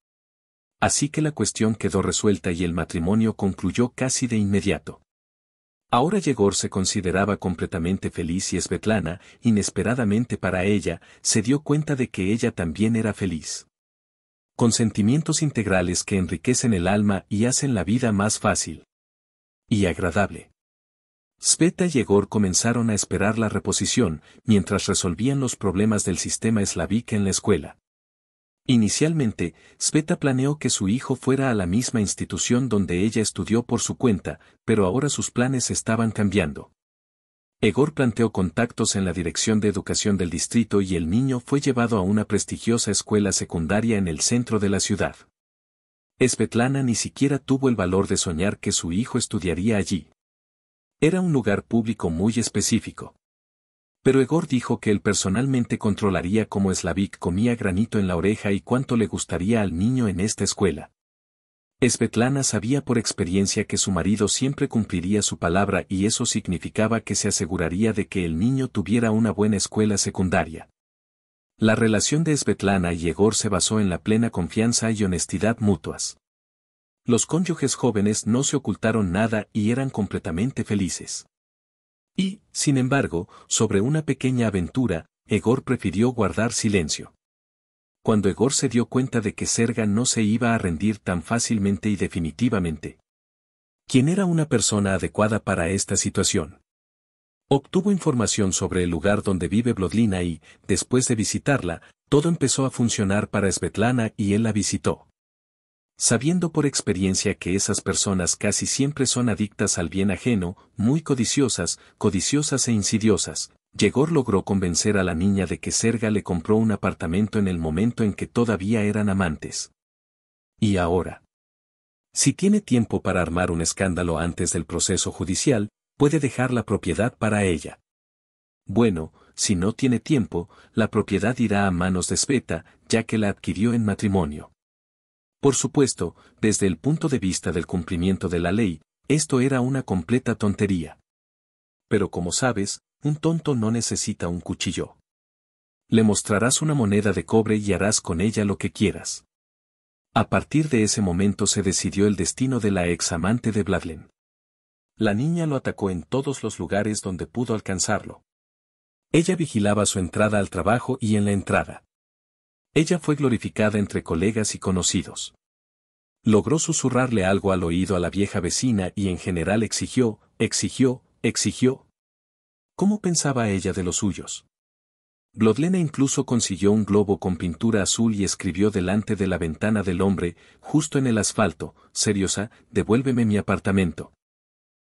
Así que la cuestión quedó resuelta y el matrimonio concluyó casi de inmediato. Ahora Yegor se consideraba completamente feliz y Svetlana, inesperadamente para ella, se dio cuenta de que ella también era feliz. Con sentimientos integrales que enriquecen el alma y hacen la vida más fácil. Y agradable. Sveta y Yegor comenzaron a esperar la reposición, mientras resolvían los problemas del sistema eslavic en la escuela. Inicialmente, Sveta planeó que su hijo fuera a la misma institución donde ella estudió por su cuenta, pero ahora sus planes estaban cambiando. Egor planteó contactos en la Dirección de Educación del distrito y el niño fue llevado a una prestigiosa escuela secundaria en el centro de la ciudad. Svetlana ni siquiera tuvo el valor de soñar que su hijo estudiaría allí. Era un lugar público muy específico. Pero Egor dijo que él personalmente controlaría cómo Slavik comía granito en la oreja y cuánto le gustaría al niño en esta escuela. Esvetlana sabía por experiencia que su marido siempre cumpliría su palabra y eso significaba que se aseguraría de que el niño tuviera una buena escuela secundaria. La relación de Esvetlana y Egor se basó en la plena confianza y honestidad mutuas. Los cónyuges jóvenes no se ocultaron nada y eran completamente felices. Y, sin embargo, sobre una pequeña aventura, Egor prefirió guardar silencio. Cuando Egor se dio cuenta de que Serga no se iba a rendir tan fácilmente y definitivamente, ¿Quién era una persona adecuada para esta situación. Obtuvo información sobre el lugar donde vive Blodlina y, después de visitarla, todo empezó a funcionar para Svetlana y él la visitó. Sabiendo por experiencia que esas personas casi siempre son adictas al bien ajeno, muy codiciosas, codiciosas e insidiosas, Yegor logró convencer a la niña de que Serga le compró un apartamento en el momento en que todavía eran amantes. ¿Y ahora? Si tiene tiempo para armar un escándalo antes del proceso judicial, puede dejar la propiedad para ella. Bueno, si no tiene tiempo, la propiedad irá a manos de Speta, ya que la adquirió en matrimonio. Por supuesto, desde el punto de vista del cumplimiento de la ley, esto era una completa tontería. Pero como sabes, un tonto no necesita un cuchillo. Le mostrarás una moneda de cobre y harás con ella lo que quieras. A partir de ese momento se decidió el destino de la ex amante de Bladlen. La niña lo atacó en todos los lugares donde pudo alcanzarlo. Ella vigilaba su entrada al trabajo y en la entrada. Ella fue glorificada entre colegas y conocidos. Logró susurrarle algo al oído a la vieja vecina y en general exigió, exigió, exigió. ¿Cómo pensaba ella de los suyos? Blodlena incluso consiguió un globo con pintura azul y escribió delante de la ventana del hombre, justo en el asfalto, seriosa, devuélveme mi apartamento.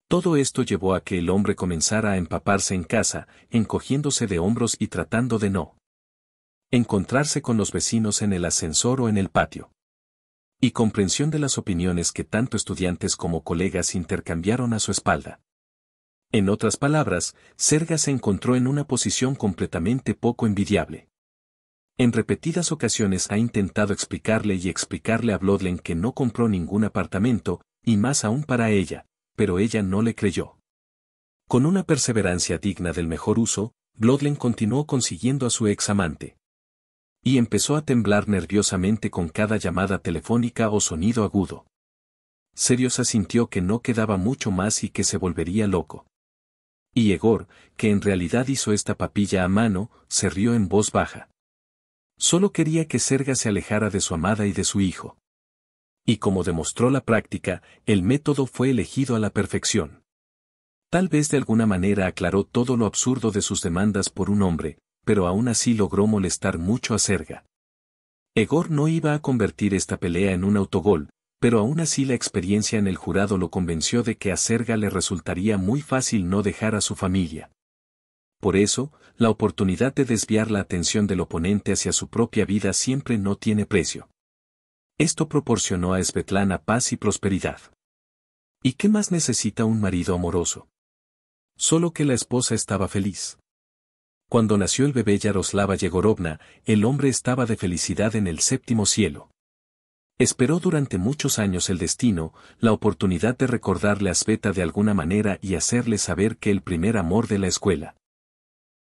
Todo esto llevó a que el hombre comenzara a empaparse en casa, encogiéndose de hombros y tratando de no encontrarse con los vecinos en el ascensor o en el patio. Y comprensión de las opiniones que tanto estudiantes como colegas intercambiaron a su espalda. En otras palabras, Serga se encontró en una posición completamente poco envidiable. En repetidas ocasiones ha intentado explicarle y explicarle a Blodlen que no compró ningún apartamento, y más aún para ella, pero ella no le creyó. Con una perseverancia digna del mejor uso, Blodlen continuó consiguiendo a su ex amante. Y empezó a temblar nerviosamente con cada llamada telefónica o sonido agudo. Seriosa sintió que no quedaba mucho más y que se volvería loco. Y Egor, que en realidad hizo esta papilla a mano, se rió en voz baja. Solo quería que Serga se alejara de su amada y de su hijo. Y como demostró la práctica, el método fue elegido a la perfección. Tal vez de alguna manera aclaró todo lo absurdo de sus demandas por un hombre, pero aún así logró molestar mucho a Serga. Egor no iba a convertir esta pelea en un autogol, pero aún así la experiencia en el jurado lo convenció de que a Serga le resultaría muy fácil no dejar a su familia. Por eso, la oportunidad de desviar la atención del oponente hacia su propia vida siempre no tiene precio. Esto proporcionó a Svetlana paz y prosperidad. ¿Y qué más necesita un marido amoroso? Solo que la esposa estaba feliz. Cuando nació el bebé Yaroslava Yegorovna, el hombre estaba de felicidad en el séptimo cielo. Esperó durante muchos años el destino, la oportunidad de recordarle a Sveta de alguna manera y hacerle saber que el primer amor de la escuela.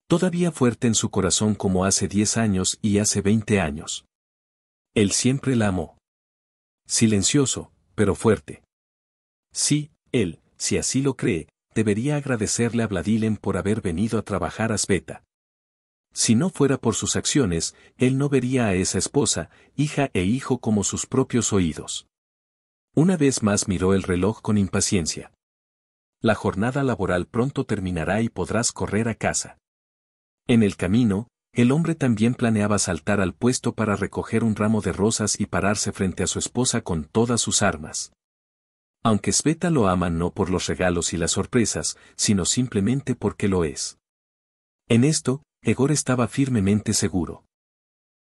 Todavía fuerte en su corazón como hace 10 años y hace 20 años. Él siempre la amó. Silencioso, pero fuerte. Sí, él, si así lo cree, debería agradecerle a Vladilen por haber venido a trabajar a Sveta. Si no fuera por sus acciones, él no vería a esa esposa, hija e hijo como sus propios oídos. Una vez más miró el reloj con impaciencia. La jornada laboral pronto terminará y podrás correr a casa. En el camino, el hombre también planeaba saltar al puesto para recoger un ramo de rosas y pararse frente a su esposa con todas sus armas. Aunque Sveta lo ama no por los regalos y las sorpresas, sino simplemente porque lo es. En esto, Egor estaba firmemente seguro.